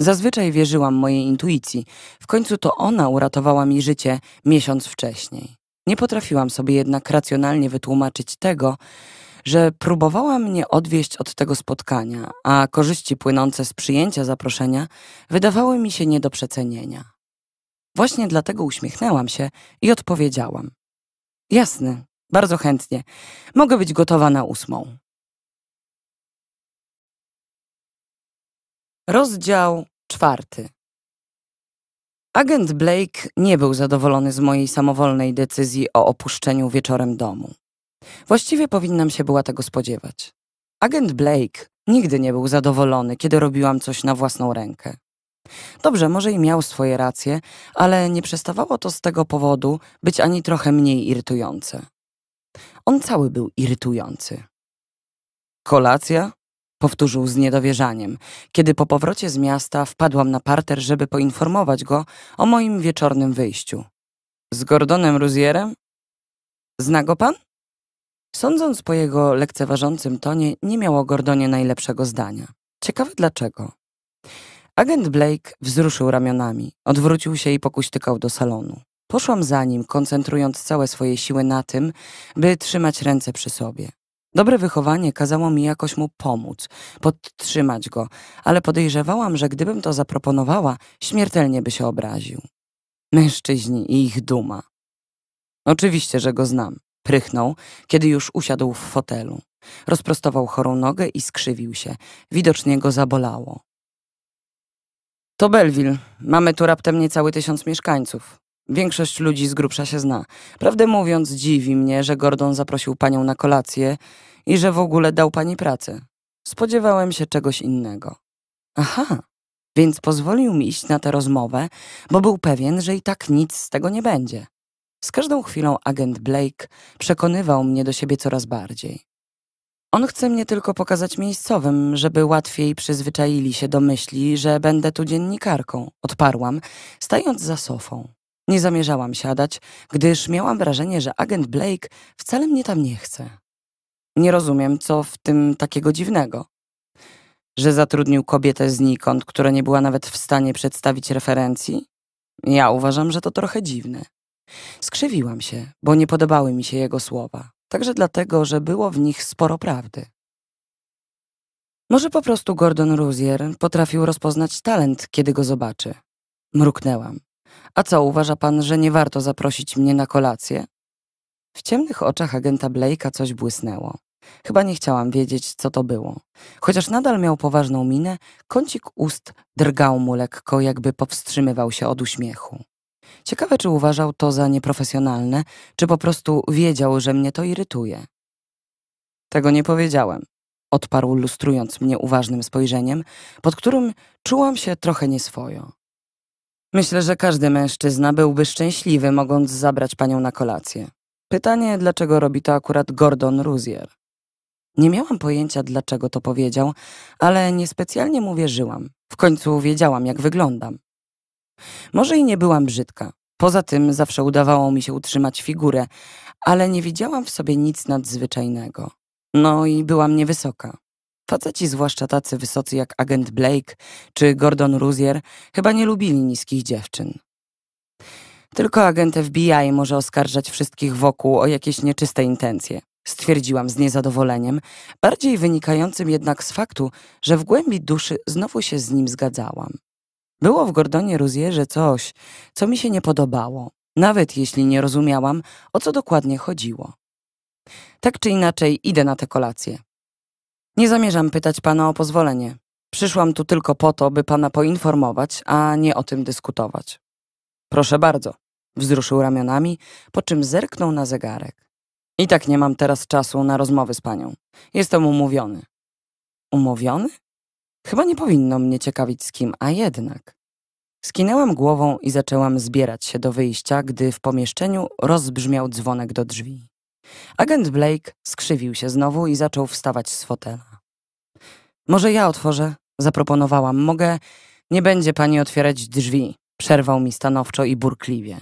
Zazwyczaj wierzyłam mojej intuicji. W końcu to ona uratowała mi życie miesiąc wcześniej. Nie potrafiłam sobie jednak racjonalnie wytłumaczyć tego, że próbowała mnie odwieść od tego spotkania, a korzyści płynące z przyjęcia zaproszenia wydawały mi się nie do przecenienia. Właśnie dlatego uśmiechnęłam się i odpowiedziałam. Jasne, bardzo chętnie. Mogę być gotowa na ósmą. Rozdział czwarty. Agent Blake nie był zadowolony z mojej samowolnej decyzji o opuszczeniu wieczorem domu. Właściwie powinnam się była tego spodziewać. Agent Blake nigdy nie był zadowolony, kiedy robiłam coś na własną rękę. Dobrze, może i miał swoje racje, ale nie przestawało to z tego powodu być ani trochę mniej irytujące. On cały był irytujący. Kolacja? Powtórzył z niedowierzaniem, kiedy po powrocie z miasta wpadłam na parter, żeby poinformować go o moim wieczornym wyjściu. Z Gordonem Ruzierem? Zna go pan? Sądząc po jego lekceważącym tonie, nie miało Gordonie najlepszego zdania. Ciekawe dlaczego. Agent Blake wzruszył ramionami, odwrócił się i pokuśtykał do salonu. Poszłam za nim, koncentrując całe swoje siły na tym, by trzymać ręce przy sobie. Dobre wychowanie kazało mi jakoś mu pomóc, podtrzymać go, ale podejrzewałam, że gdybym to zaproponowała, śmiertelnie by się obraził. Mężczyźni i ich duma. Oczywiście, że go znam. Prychnął, kiedy już usiadł w fotelu. Rozprostował chorą nogę i skrzywił się. Widocznie go zabolało. To Belville. Mamy tu raptem niecały tysiąc mieszkańców. Większość ludzi z grubsza się zna. Prawdę mówiąc, dziwi mnie, że Gordon zaprosił panią na kolację i że w ogóle dał pani pracę. Spodziewałem się czegoś innego. Aha, więc pozwolił mi iść na tę rozmowę, bo był pewien, że i tak nic z tego nie będzie. Z każdą chwilą agent Blake przekonywał mnie do siebie coraz bardziej. On chce mnie tylko pokazać miejscowym, żeby łatwiej przyzwyczaili się do myśli, że będę tu dziennikarką, odparłam, stając za sofą. Nie zamierzałam siadać, gdyż miałam wrażenie, że agent Blake wcale mnie tam nie chce. Nie rozumiem, co w tym takiego dziwnego. Że zatrudnił kobietę znikąd, która nie była nawet w stanie przedstawić referencji? Ja uważam, że to trochę dziwne. Skrzywiłam się, bo nie podobały mi się jego słowa, także dlatego, że było w nich sporo prawdy. Może po prostu Gordon Ruzier potrafił rozpoznać talent, kiedy go zobaczy. Mruknęłam. A co, uważa pan, że nie warto zaprosić mnie na kolację? W ciemnych oczach agenta Blake'a coś błysnęło. Chyba nie chciałam wiedzieć, co to było. Chociaż nadal miał poważną minę, kącik ust drgał mu lekko, jakby powstrzymywał się od uśmiechu. Ciekawe, czy uważał to za nieprofesjonalne, czy po prostu wiedział, że mnie to irytuje. Tego nie powiedziałem, odparł lustrując mnie uważnym spojrzeniem, pod którym czułam się trochę nieswojo. Myślę, że każdy mężczyzna byłby szczęśliwy, mogąc zabrać panią na kolację. Pytanie, dlaczego robi to akurat Gordon Ruzier. Nie miałam pojęcia, dlaczego to powiedział, ale niespecjalnie mu wierzyłam. W końcu wiedziałam, jak wyglądam. Może i nie byłam brzydka. Poza tym zawsze udawało mi się utrzymać figurę, ale nie widziałam w sobie nic nadzwyczajnego. No i byłam niewysoka. Faceci, zwłaszcza tacy wysocy jak agent Blake czy Gordon Ruzier, chyba nie lubili niskich dziewczyn. Tylko agent FBI może oskarżać wszystkich wokół o jakieś nieczyste intencje, stwierdziłam z niezadowoleniem, bardziej wynikającym jednak z faktu, że w głębi duszy znowu się z nim zgadzałam. Było w Gordonie Ruzierze coś, co mi się nie podobało, nawet jeśli nie rozumiałam, o co dokładnie chodziło. Tak czy inaczej, idę na tę kolację. Nie zamierzam pytać pana o pozwolenie. Przyszłam tu tylko po to, by pana poinformować, a nie o tym dyskutować. Proszę bardzo, wzruszył ramionami, po czym zerknął na zegarek. I tak nie mam teraz czasu na rozmowy z panią. Jestem umówiony. Umówiony? Chyba nie powinno mnie ciekawić z kim, a jednak. Skinęłam głową i zaczęłam zbierać się do wyjścia, gdy w pomieszczeniu rozbrzmiał dzwonek do drzwi. Agent Blake skrzywił się znowu i zaczął wstawać z fotela. Może ja otworzę? Zaproponowałam. Mogę. Nie będzie pani otwierać drzwi. Przerwał mi stanowczo i burkliwie.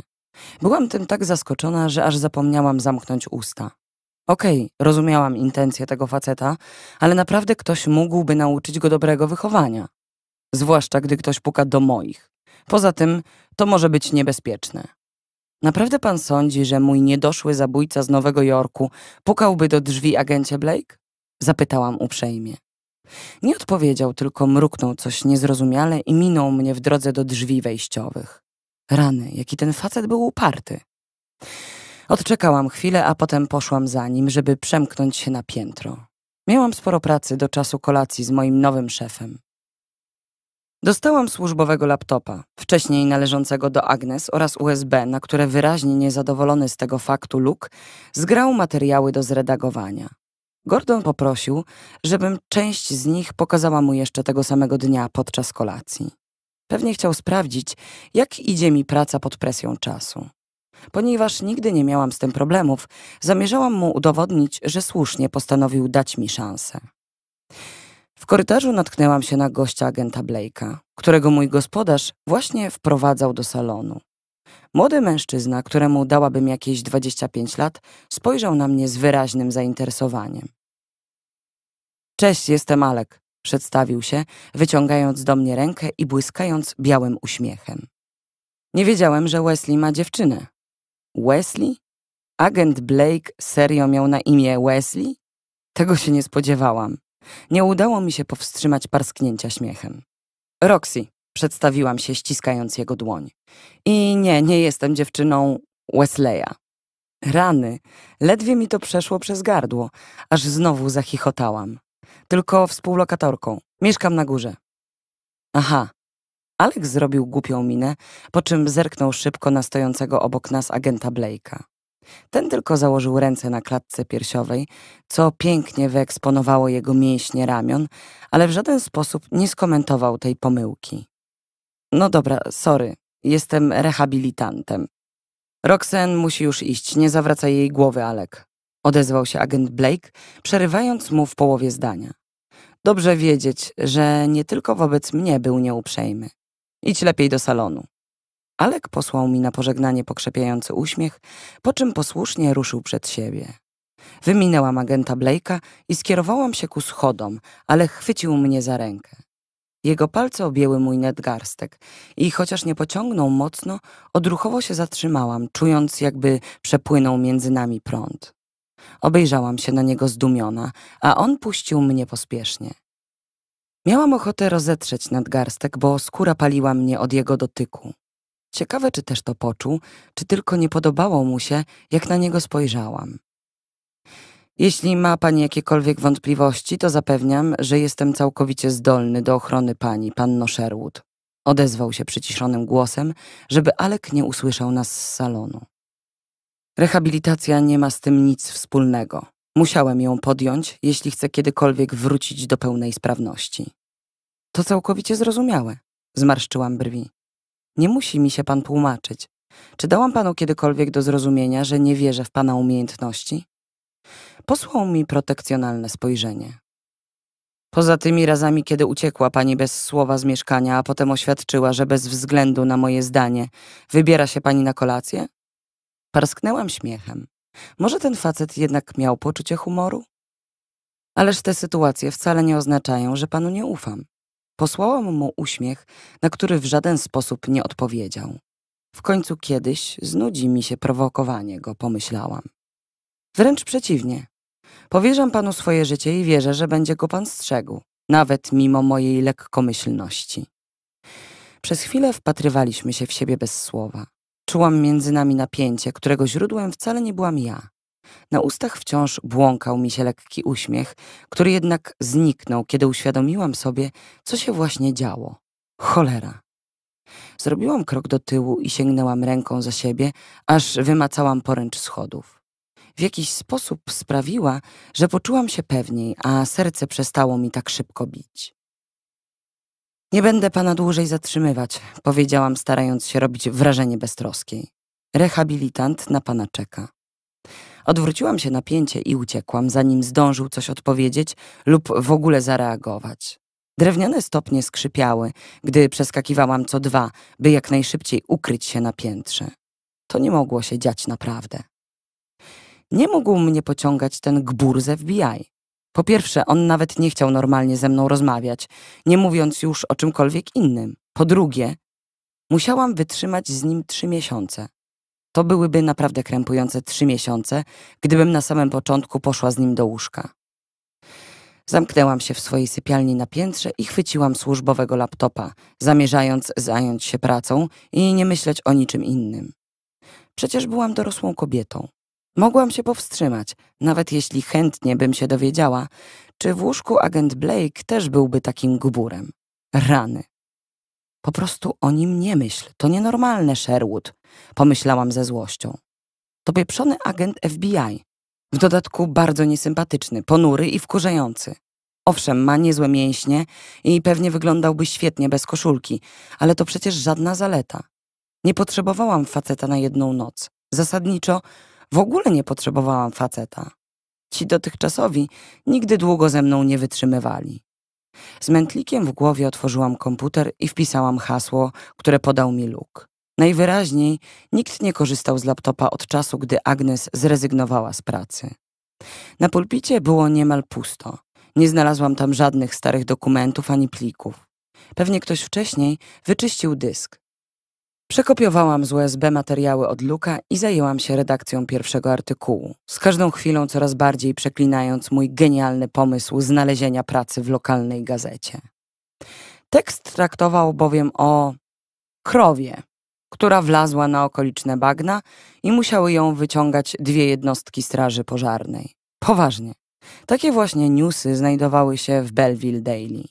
Byłam tym tak zaskoczona, że aż zapomniałam zamknąć usta. Okej, okay, rozumiałam intencje tego faceta, ale naprawdę ktoś mógłby nauczyć go dobrego wychowania. Zwłaszcza gdy ktoś puka do moich. Poza tym, to może być niebezpieczne. Naprawdę pan sądzi, że mój niedoszły zabójca z Nowego Jorku pukałby do drzwi agencie Blake? Zapytałam uprzejmie. Nie odpowiedział, tylko mruknął coś niezrozumiale i minął mnie w drodze do drzwi wejściowych. Rany, jaki ten facet był uparty. Odczekałam chwilę, a potem poszłam za nim, żeby przemknąć się na piętro. Miałam sporo pracy do czasu kolacji z moim nowym szefem. Dostałam służbowego laptopa, wcześniej należącego do Agnes oraz USB, na które wyraźnie niezadowolony z tego faktu Luke zgrał materiały do zredagowania. Gordon poprosił, żebym część z nich pokazała mu jeszcze tego samego dnia podczas kolacji. Pewnie chciał sprawdzić, jak idzie mi praca pod presją czasu. Ponieważ nigdy nie miałam z tym problemów, zamierzałam mu udowodnić, że słusznie postanowił dać mi szansę. W korytarzu natknęłam się na gościa agenta Blake'a, którego mój gospodarz właśnie wprowadzał do salonu. Młody mężczyzna, któremu dałabym jakieś 25 lat, spojrzał na mnie z wyraźnym zainteresowaniem. Cześć, jestem Alek, przedstawił się, wyciągając do mnie rękę i błyskając białym uśmiechem. Nie wiedziałem, że Wesley ma dziewczynę, Wesley? Agent Blake serio miał na imię Wesley? Tego się nie spodziewałam. Nie udało mi się powstrzymać parsknięcia śmiechem. Roxy, przedstawiłam się ściskając jego dłoń. I nie, nie jestem dziewczyną Wesleya. Rany, ledwie mi to przeszło przez gardło, aż znowu zachichotałam. Tylko współlokatorką. Mieszkam na górze. Aha, Alek zrobił głupią minę, po czym zerknął szybko na stojącego obok nas agenta Blake'a. Ten tylko założył ręce na klatce piersiowej, co pięknie wyeksponowało jego mięśnie ramion, ale w żaden sposób nie skomentował tej pomyłki. No dobra, sorry, jestem rehabilitantem. Roxen musi już iść, nie zawracaj jej głowy, Alek. Odezwał się agent Blake, przerywając mu w połowie zdania. Dobrze wiedzieć, że nie tylko wobec mnie był nieuprzejmy. Idź lepiej do salonu. Alek posłał mi na pożegnanie pokrzepiający uśmiech, po czym posłusznie ruszył przed siebie. Wyminęłam agenta Blake'a i skierowałam się ku schodom, ale chwycił mnie za rękę. Jego palce objęły mój nadgarstek i chociaż nie pociągnął mocno, odruchowo się zatrzymałam, czując jakby przepłynął między nami prąd. Obejrzałam się na niego zdumiona, a on puścił mnie pospiesznie. Miałam ochotę rozetrzeć nadgarstek, bo skóra paliła mnie od jego dotyku. Ciekawe, czy też to poczuł, czy tylko nie podobało mu się, jak na niego spojrzałam. Jeśli ma pani jakiekolwiek wątpliwości, to zapewniam, że jestem całkowicie zdolny do ochrony pani, panno Sherwood. Odezwał się przyciszonym głosem, żeby Alek nie usłyszał nas z salonu. Rehabilitacja nie ma z tym nic wspólnego. Musiałem ją podjąć, jeśli chcę kiedykolwiek wrócić do pełnej sprawności. To całkowicie zrozumiałe, zmarszczyłam brwi. Nie musi mi się pan tłumaczyć. Czy dałam panu kiedykolwiek do zrozumienia, że nie wierzę w pana umiejętności? Posłał mi protekcjonalne spojrzenie. Poza tymi razami, kiedy uciekła pani bez słowa z mieszkania, a potem oświadczyła, że bez względu na moje zdanie wybiera się pani na kolację? Parsknęłam śmiechem. Może ten facet jednak miał poczucie humoru? Ależ te sytuacje wcale nie oznaczają, że panu nie ufam. Posłałam mu uśmiech, na który w żaden sposób nie odpowiedział. W końcu kiedyś znudzi mi się prowokowanie go, pomyślałam. Wręcz przeciwnie. Powierzam panu swoje życie i wierzę, że będzie go pan strzegł, nawet mimo mojej lekkomyślności. Przez chwilę wpatrywaliśmy się w siebie bez słowa. Czułam między nami napięcie, którego źródłem wcale nie byłam ja. Na ustach wciąż błąkał mi się lekki uśmiech, który jednak zniknął, kiedy uświadomiłam sobie, co się właśnie działo. Cholera. Zrobiłam krok do tyłu i sięgnęłam ręką za siebie, aż wymacałam poręcz schodów. W jakiś sposób sprawiła, że poczułam się pewniej, a serce przestało mi tak szybko bić. Nie będę pana dłużej zatrzymywać, powiedziałam, starając się robić wrażenie beztroskiej. Rehabilitant na pana czeka. Odwróciłam się na pięcie i uciekłam, zanim zdążył coś odpowiedzieć lub w ogóle zareagować. Drewniane stopnie skrzypiały, gdy przeskakiwałam co dwa, by jak najszybciej ukryć się na piętrze. To nie mogło się dziać naprawdę. Nie mógł mnie pociągać ten gbur z FBI. Po pierwsze, on nawet nie chciał normalnie ze mną rozmawiać, nie mówiąc już o czymkolwiek innym. Po drugie, musiałam wytrzymać z nim trzy miesiące. To byłyby naprawdę krępujące trzy miesiące, gdybym na samym początku poszła z nim do łóżka. Zamknęłam się w swojej sypialni na piętrze i chwyciłam służbowego laptopa, zamierzając zająć się pracą i nie myśleć o niczym innym. Przecież byłam dorosłą kobietą. Mogłam się powstrzymać, nawet jeśli chętnie bym się dowiedziała, czy w łóżku agent Blake też byłby takim gburem. Rany. Po prostu o nim nie myśl, to nienormalne, Sherwood pomyślałam ze złością. To pieprzony agent FBI. W dodatku bardzo niesympatyczny, ponury i wkurzający. Owszem, ma niezłe mięśnie i pewnie wyglądałby świetnie bez koszulki, ale to przecież żadna zaleta. Nie potrzebowałam faceta na jedną noc. Zasadniczo w ogóle nie potrzebowałam faceta. Ci dotychczasowi nigdy długo ze mną nie wytrzymywali. Z mętlikiem w głowie otworzyłam komputer i wpisałam hasło, które podał mi Luke. Najwyraźniej nikt nie korzystał z laptopa od czasu, gdy Agnes zrezygnowała z pracy. Na pulpicie było niemal pusto. Nie znalazłam tam żadnych starych dokumentów ani plików. Pewnie ktoś wcześniej wyczyścił dysk. Przekopiowałam z USB materiały od Luka i zajęłam się redakcją pierwszego artykułu, z każdą chwilą coraz bardziej przeklinając mój genialny pomysł znalezienia pracy w lokalnej gazecie. Tekst traktował bowiem o krowie, która wlazła na okoliczne bagna i musiały ją wyciągać dwie jednostki straży pożarnej. Poważnie. Takie właśnie newsy znajdowały się w Belleville Daily.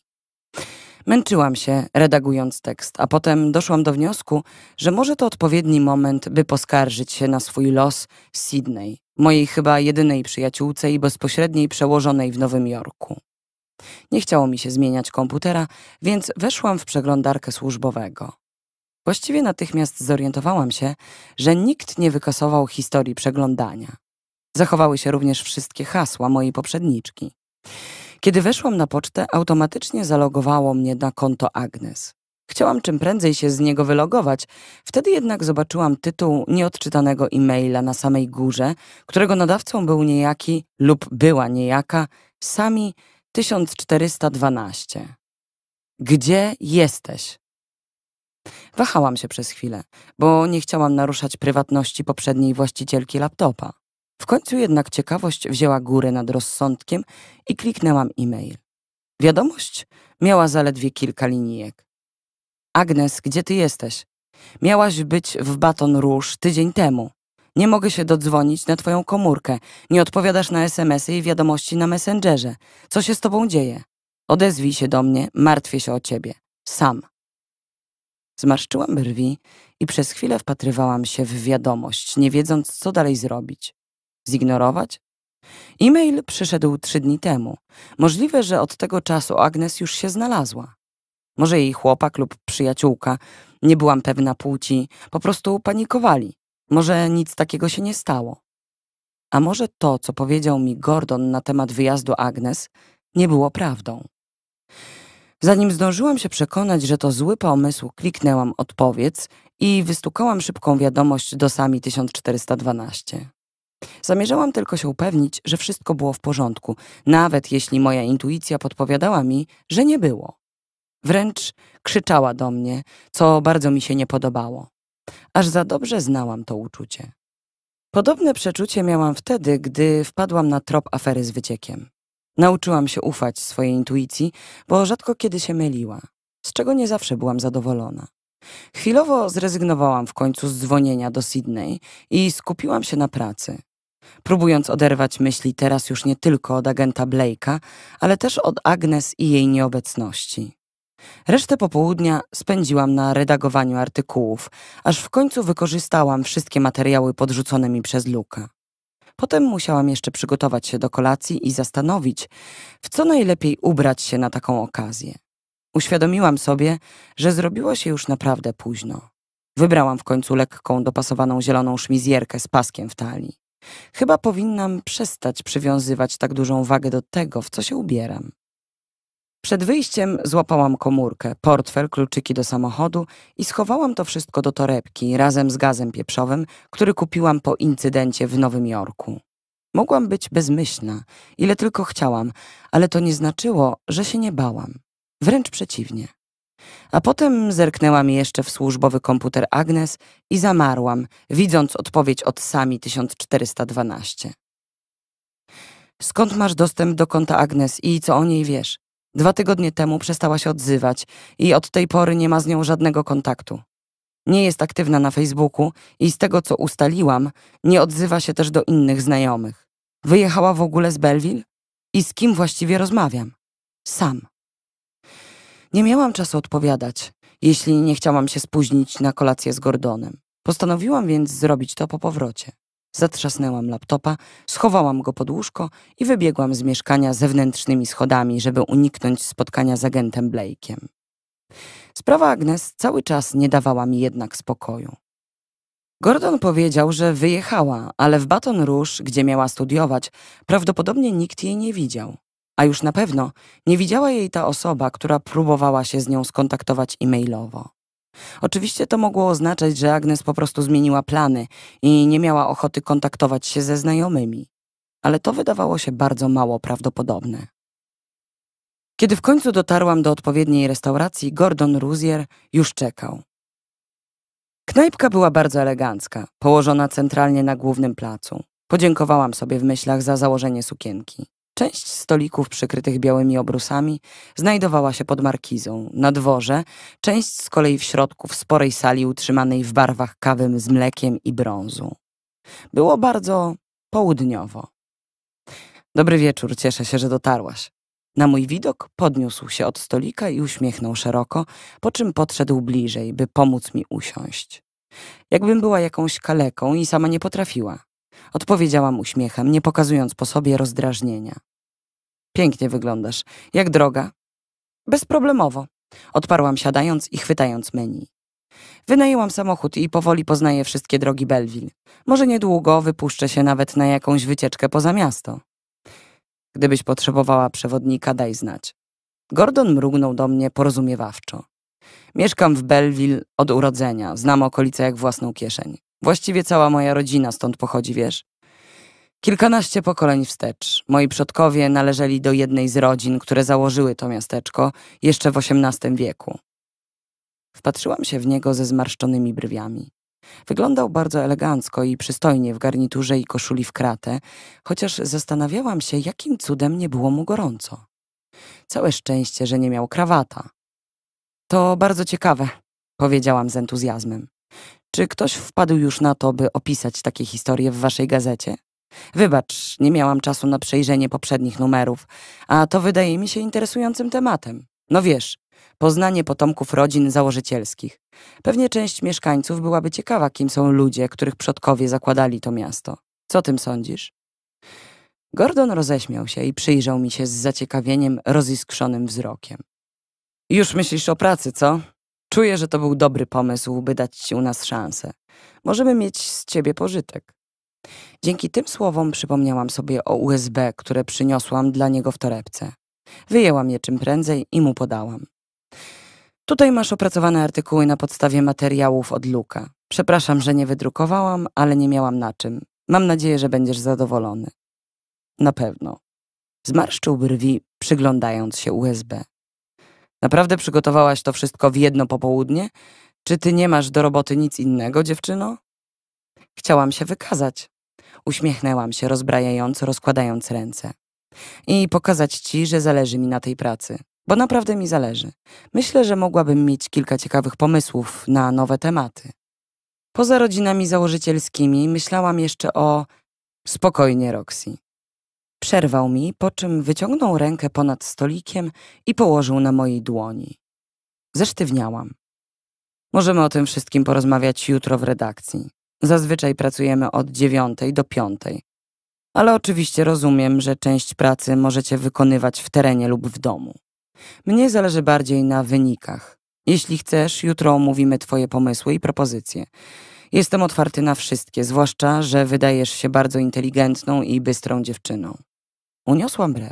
Męczyłam się, redagując tekst, a potem doszłam do wniosku, że może to odpowiedni moment, by poskarżyć się na swój los Sydney, mojej chyba jedynej przyjaciółce i bezpośredniej przełożonej w Nowym Jorku. Nie chciało mi się zmieniać komputera, więc weszłam w przeglądarkę służbowego. Właściwie natychmiast zorientowałam się, że nikt nie wykasował historii przeglądania. Zachowały się również wszystkie hasła mojej poprzedniczki. Kiedy weszłam na pocztę, automatycznie zalogowało mnie na konto Agnes. Chciałam czym prędzej się z niego wylogować, wtedy jednak zobaczyłam tytuł nieodczytanego e-maila na samej górze, którego nadawcą był niejaki lub była niejaka Sami 1412. Gdzie jesteś? Wahałam się przez chwilę, bo nie chciałam naruszać prywatności poprzedniej właścicielki laptopa. W końcu jednak ciekawość wzięła górę nad rozsądkiem i kliknęłam e-mail. Wiadomość miała zaledwie kilka linijek. Agnes, gdzie ty jesteś? Miałaś być w Baton Rouge tydzień temu. Nie mogę się dodzwonić na twoją komórkę. Nie odpowiadasz na SMS-y i wiadomości na Messengerze. Co się z tobą dzieje? Odezwij się do mnie, martwię się o ciebie. Sam. Zmarszczyłam brwi i przez chwilę wpatrywałam się w wiadomość, nie wiedząc, co dalej zrobić. Zignorować? E-mail przyszedł trzy dni temu. Możliwe, że od tego czasu Agnes już się znalazła. Może jej chłopak lub przyjaciółka, nie byłam pewna płci, po prostu panikowali. Może nic takiego się nie stało. A może to, co powiedział mi Gordon na temat wyjazdu Agnes, nie było prawdą. Zanim zdążyłam się przekonać, że to zły pomysł, kliknęłam odpowiedz i wystukałam szybką wiadomość do sami 1412. Zamierzałam tylko się upewnić, że wszystko było w porządku, nawet jeśli moja intuicja podpowiadała mi, że nie było. Wręcz krzyczała do mnie, co bardzo mi się nie podobało. Aż za dobrze znałam to uczucie. Podobne przeczucie miałam wtedy, gdy wpadłam na trop afery z wyciekiem. Nauczyłam się ufać swojej intuicji, bo rzadko kiedy się myliła, z czego nie zawsze byłam zadowolona. Chwilowo zrezygnowałam w końcu z dzwonienia do Sydney i skupiłam się na pracy. Próbując oderwać myśli teraz już nie tylko od agenta Blake'a, ale też od Agnes i jej nieobecności. Resztę popołudnia spędziłam na redagowaniu artykułów, aż w końcu wykorzystałam wszystkie materiały podrzucone mi przez Luka. Potem musiałam jeszcze przygotować się do kolacji i zastanowić, w co najlepiej ubrać się na taką okazję. Uświadomiłam sobie, że zrobiło się już naprawdę późno. Wybrałam w końcu lekką, dopasowaną zieloną szmizjerkę z paskiem w talii. Chyba powinnam przestać przywiązywać tak dużą wagę do tego, w co się ubieram. Przed wyjściem złapałam komórkę, portfel, kluczyki do samochodu i schowałam to wszystko do torebki razem z gazem pieprzowym, który kupiłam po incydencie w Nowym Jorku. Mogłam być bezmyślna, ile tylko chciałam, ale to nie znaczyło, że się nie bałam. Wręcz przeciwnie. A potem zerknęłam jeszcze w służbowy komputer Agnes i zamarłam, widząc odpowiedź od Sami 1412. Skąd masz dostęp do konta Agnes i co o niej wiesz? Dwa tygodnie temu przestała się odzywać i od tej pory nie ma z nią żadnego kontaktu. Nie jest aktywna na Facebooku i z tego co ustaliłam, nie odzywa się też do innych znajomych. Wyjechała w ogóle z Belleville? I z kim właściwie rozmawiam? Sam. Nie miałam czasu odpowiadać, jeśli nie chciałam się spóźnić na kolację z Gordonem. Postanowiłam więc zrobić to po powrocie. Zatrzasnęłam laptopa, schowałam go pod łóżko i wybiegłam z mieszkania zewnętrznymi schodami, żeby uniknąć spotkania z agentem Blake'iem. Sprawa Agnes cały czas nie dawała mi jednak spokoju. Gordon powiedział, że wyjechała, ale w Baton Rouge, gdzie miała studiować, prawdopodobnie nikt jej nie widział. A już na pewno nie widziała jej ta osoba, która próbowała się z nią skontaktować e-mailowo. Oczywiście to mogło oznaczać, że Agnes po prostu zmieniła plany i nie miała ochoty kontaktować się ze znajomymi, ale to wydawało się bardzo mało prawdopodobne. Kiedy w końcu dotarłam do odpowiedniej restauracji, Gordon Ruzier już czekał. Knajpka była bardzo elegancka, położona centralnie na głównym placu. Podziękowałam sobie w myślach za założenie sukienki. Część stolików przykrytych białymi obrusami znajdowała się pod markizą, na dworze, część z kolei w środku w sporej sali utrzymanej w barwach kawym z mlekiem i brązu. Było bardzo południowo. Dobry wieczór, cieszę się, że dotarłaś. Na mój widok podniósł się od stolika i uśmiechnął szeroko, po czym podszedł bliżej, by pomóc mi usiąść. Jakbym była jakąś kaleką i sama nie potrafiła. Odpowiedziałam uśmiechem, nie pokazując po sobie rozdrażnienia. Pięknie wyglądasz. Jak droga? Bezproblemowo. Odparłam siadając i chwytając menu. Wynajęłam samochód i powoli poznaję wszystkie drogi Belwil. Może niedługo wypuszczę się nawet na jakąś wycieczkę poza miasto. Gdybyś potrzebowała przewodnika, daj znać. Gordon mrugnął do mnie porozumiewawczo. Mieszkam w Belwil od urodzenia, znam okolice jak własną kieszeń. Właściwie cała moja rodzina stąd pochodzi, wiesz. Kilkanaście pokoleń wstecz. Moi przodkowie należeli do jednej z rodzin, które założyły to miasteczko jeszcze w XVIII wieku. Wpatrzyłam się w niego ze zmarszczonymi brwiami. Wyglądał bardzo elegancko i przystojnie w garniturze i koszuli w kratę, chociaż zastanawiałam się, jakim cudem nie było mu gorąco. Całe szczęście, że nie miał krawata. To bardzo ciekawe, powiedziałam z entuzjazmem. Czy ktoś wpadł już na to, by opisać takie historie w waszej gazecie? Wybacz, nie miałam czasu na przejrzenie poprzednich numerów, a to wydaje mi się interesującym tematem. No wiesz, poznanie potomków rodzin założycielskich. Pewnie część mieszkańców byłaby ciekawa, kim są ludzie, których przodkowie zakładali to miasto. Co tym sądzisz? Gordon roześmiał się i przyjrzał mi się z zaciekawieniem, roziskrzonym wzrokiem. Już myślisz o pracy, co? Czuję, że to był dobry pomysł, by dać ci u nas szansę. Możemy mieć z ciebie pożytek. Dzięki tym słowom przypomniałam sobie o USB, które przyniosłam dla niego w torebce. Wyjęłam je czym prędzej i mu podałam. Tutaj masz opracowane artykuły na podstawie materiałów od Luka. Przepraszam, że nie wydrukowałam, ale nie miałam na czym. Mam nadzieję, że będziesz zadowolony. Na pewno. Zmarszczył brwi, przyglądając się USB. Naprawdę przygotowałaś to wszystko w jedno popołudnie? Czy ty nie masz do roboty nic innego, dziewczyno? Chciałam się wykazać. Uśmiechnęłam się, rozbrajając, rozkładając ręce. I pokazać ci, że zależy mi na tej pracy. Bo naprawdę mi zależy. Myślę, że mogłabym mieć kilka ciekawych pomysłów na nowe tematy. Poza rodzinami założycielskimi myślałam jeszcze o... Spokojnie, Roxy. Przerwał mi, po czym wyciągnął rękę ponad stolikiem i położył na mojej dłoni. Zesztywniałam. Możemy o tym wszystkim porozmawiać jutro w redakcji. Zazwyczaj pracujemy od dziewiątej do piątej. Ale oczywiście rozumiem, że część pracy możecie wykonywać w terenie lub w domu. Mnie zależy bardziej na wynikach. Jeśli chcesz, jutro omówimy Twoje pomysły i propozycje. Jestem otwarty na wszystkie, zwłaszcza, że wydajesz się bardzo inteligentną i bystrą dziewczyną. Uniosłam brew.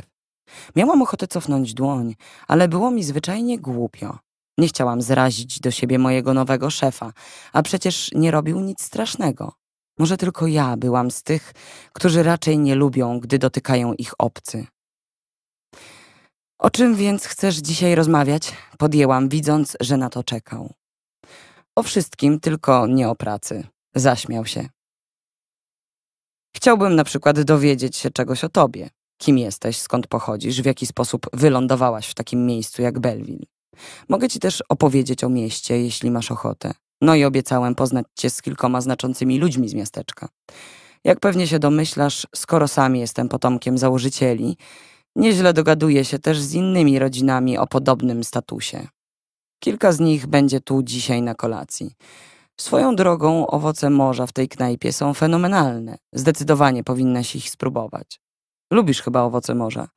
Miałam ochotę cofnąć dłoń, ale było mi zwyczajnie głupio. Nie chciałam zrazić do siebie mojego nowego szefa, a przecież nie robił nic strasznego. Może tylko ja byłam z tych, którzy raczej nie lubią, gdy dotykają ich obcy. O czym więc chcesz dzisiaj rozmawiać? Podjęłam, widząc, że na to czekał. O wszystkim, tylko nie o pracy. Zaśmiał się. Chciałbym na przykład dowiedzieć się czegoś o tobie kim jesteś, skąd pochodzisz, w jaki sposób wylądowałaś w takim miejscu jak Belleville. Mogę ci też opowiedzieć o mieście, jeśli masz ochotę. No i obiecałem poznać cię z kilkoma znaczącymi ludźmi z miasteczka. Jak pewnie się domyślasz, skoro sam jestem potomkiem założycieli, nieźle dogaduję się też z innymi rodzinami o podobnym statusie. Kilka z nich będzie tu dzisiaj na kolacji. Swoją drogą owoce morza w tej knajpie są fenomenalne. Zdecydowanie powinnaś ich spróbować. Lubisz chyba owoce morza.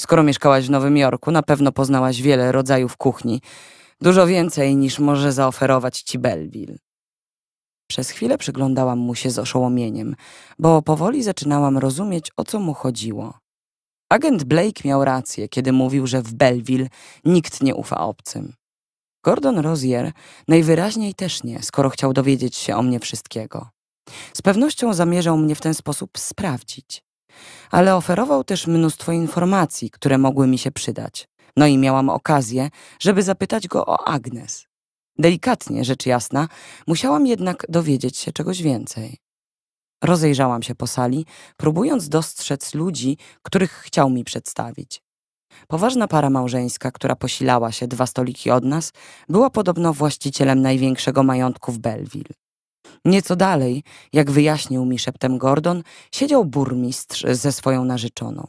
Skoro mieszkałaś w Nowym Jorku, na pewno poznałaś wiele rodzajów kuchni. Dużo więcej niż może zaoferować ci Belleville. Przez chwilę przyglądałam mu się z oszołomieniem, bo powoli zaczynałam rozumieć, o co mu chodziło. Agent Blake miał rację, kiedy mówił, że w Belleville nikt nie ufa obcym. Gordon Rozier najwyraźniej też nie, skoro chciał dowiedzieć się o mnie wszystkiego. Z pewnością zamierzał mnie w ten sposób sprawdzić ale oferował też mnóstwo informacji, które mogły mi się przydać. No i miałam okazję, żeby zapytać go o Agnes. Delikatnie, rzecz jasna, musiałam jednak dowiedzieć się czegoś więcej. Rozejrzałam się po sali, próbując dostrzec ludzi, których chciał mi przedstawić. Poważna para małżeńska, która posilała się dwa stoliki od nas, była podobno właścicielem największego majątku w Belleville. Nieco dalej, jak wyjaśnił mi szeptem Gordon, siedział burmistrz ze swoją narzeczoną.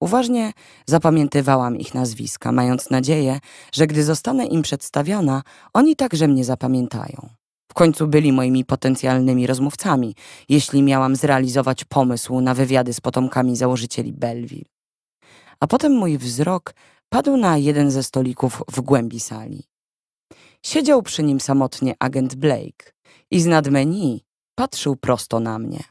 Uważnie zapamiętywałam ich nazwiska, mając nadzieję, że gdy zostanę im przedstawiona, oni także mnie zapamiętają. W końcu byli moimi potencjalnymi rozmówcami, jeśli miałam zrealizować pomysł na wywiady z potomkami założycieli Belleville. A potem mój wzrok padł na jeden ze stolików w głębi sali. Siedział przy nim samotnie agent Blake i z nad menu patrzył prosto na mnie.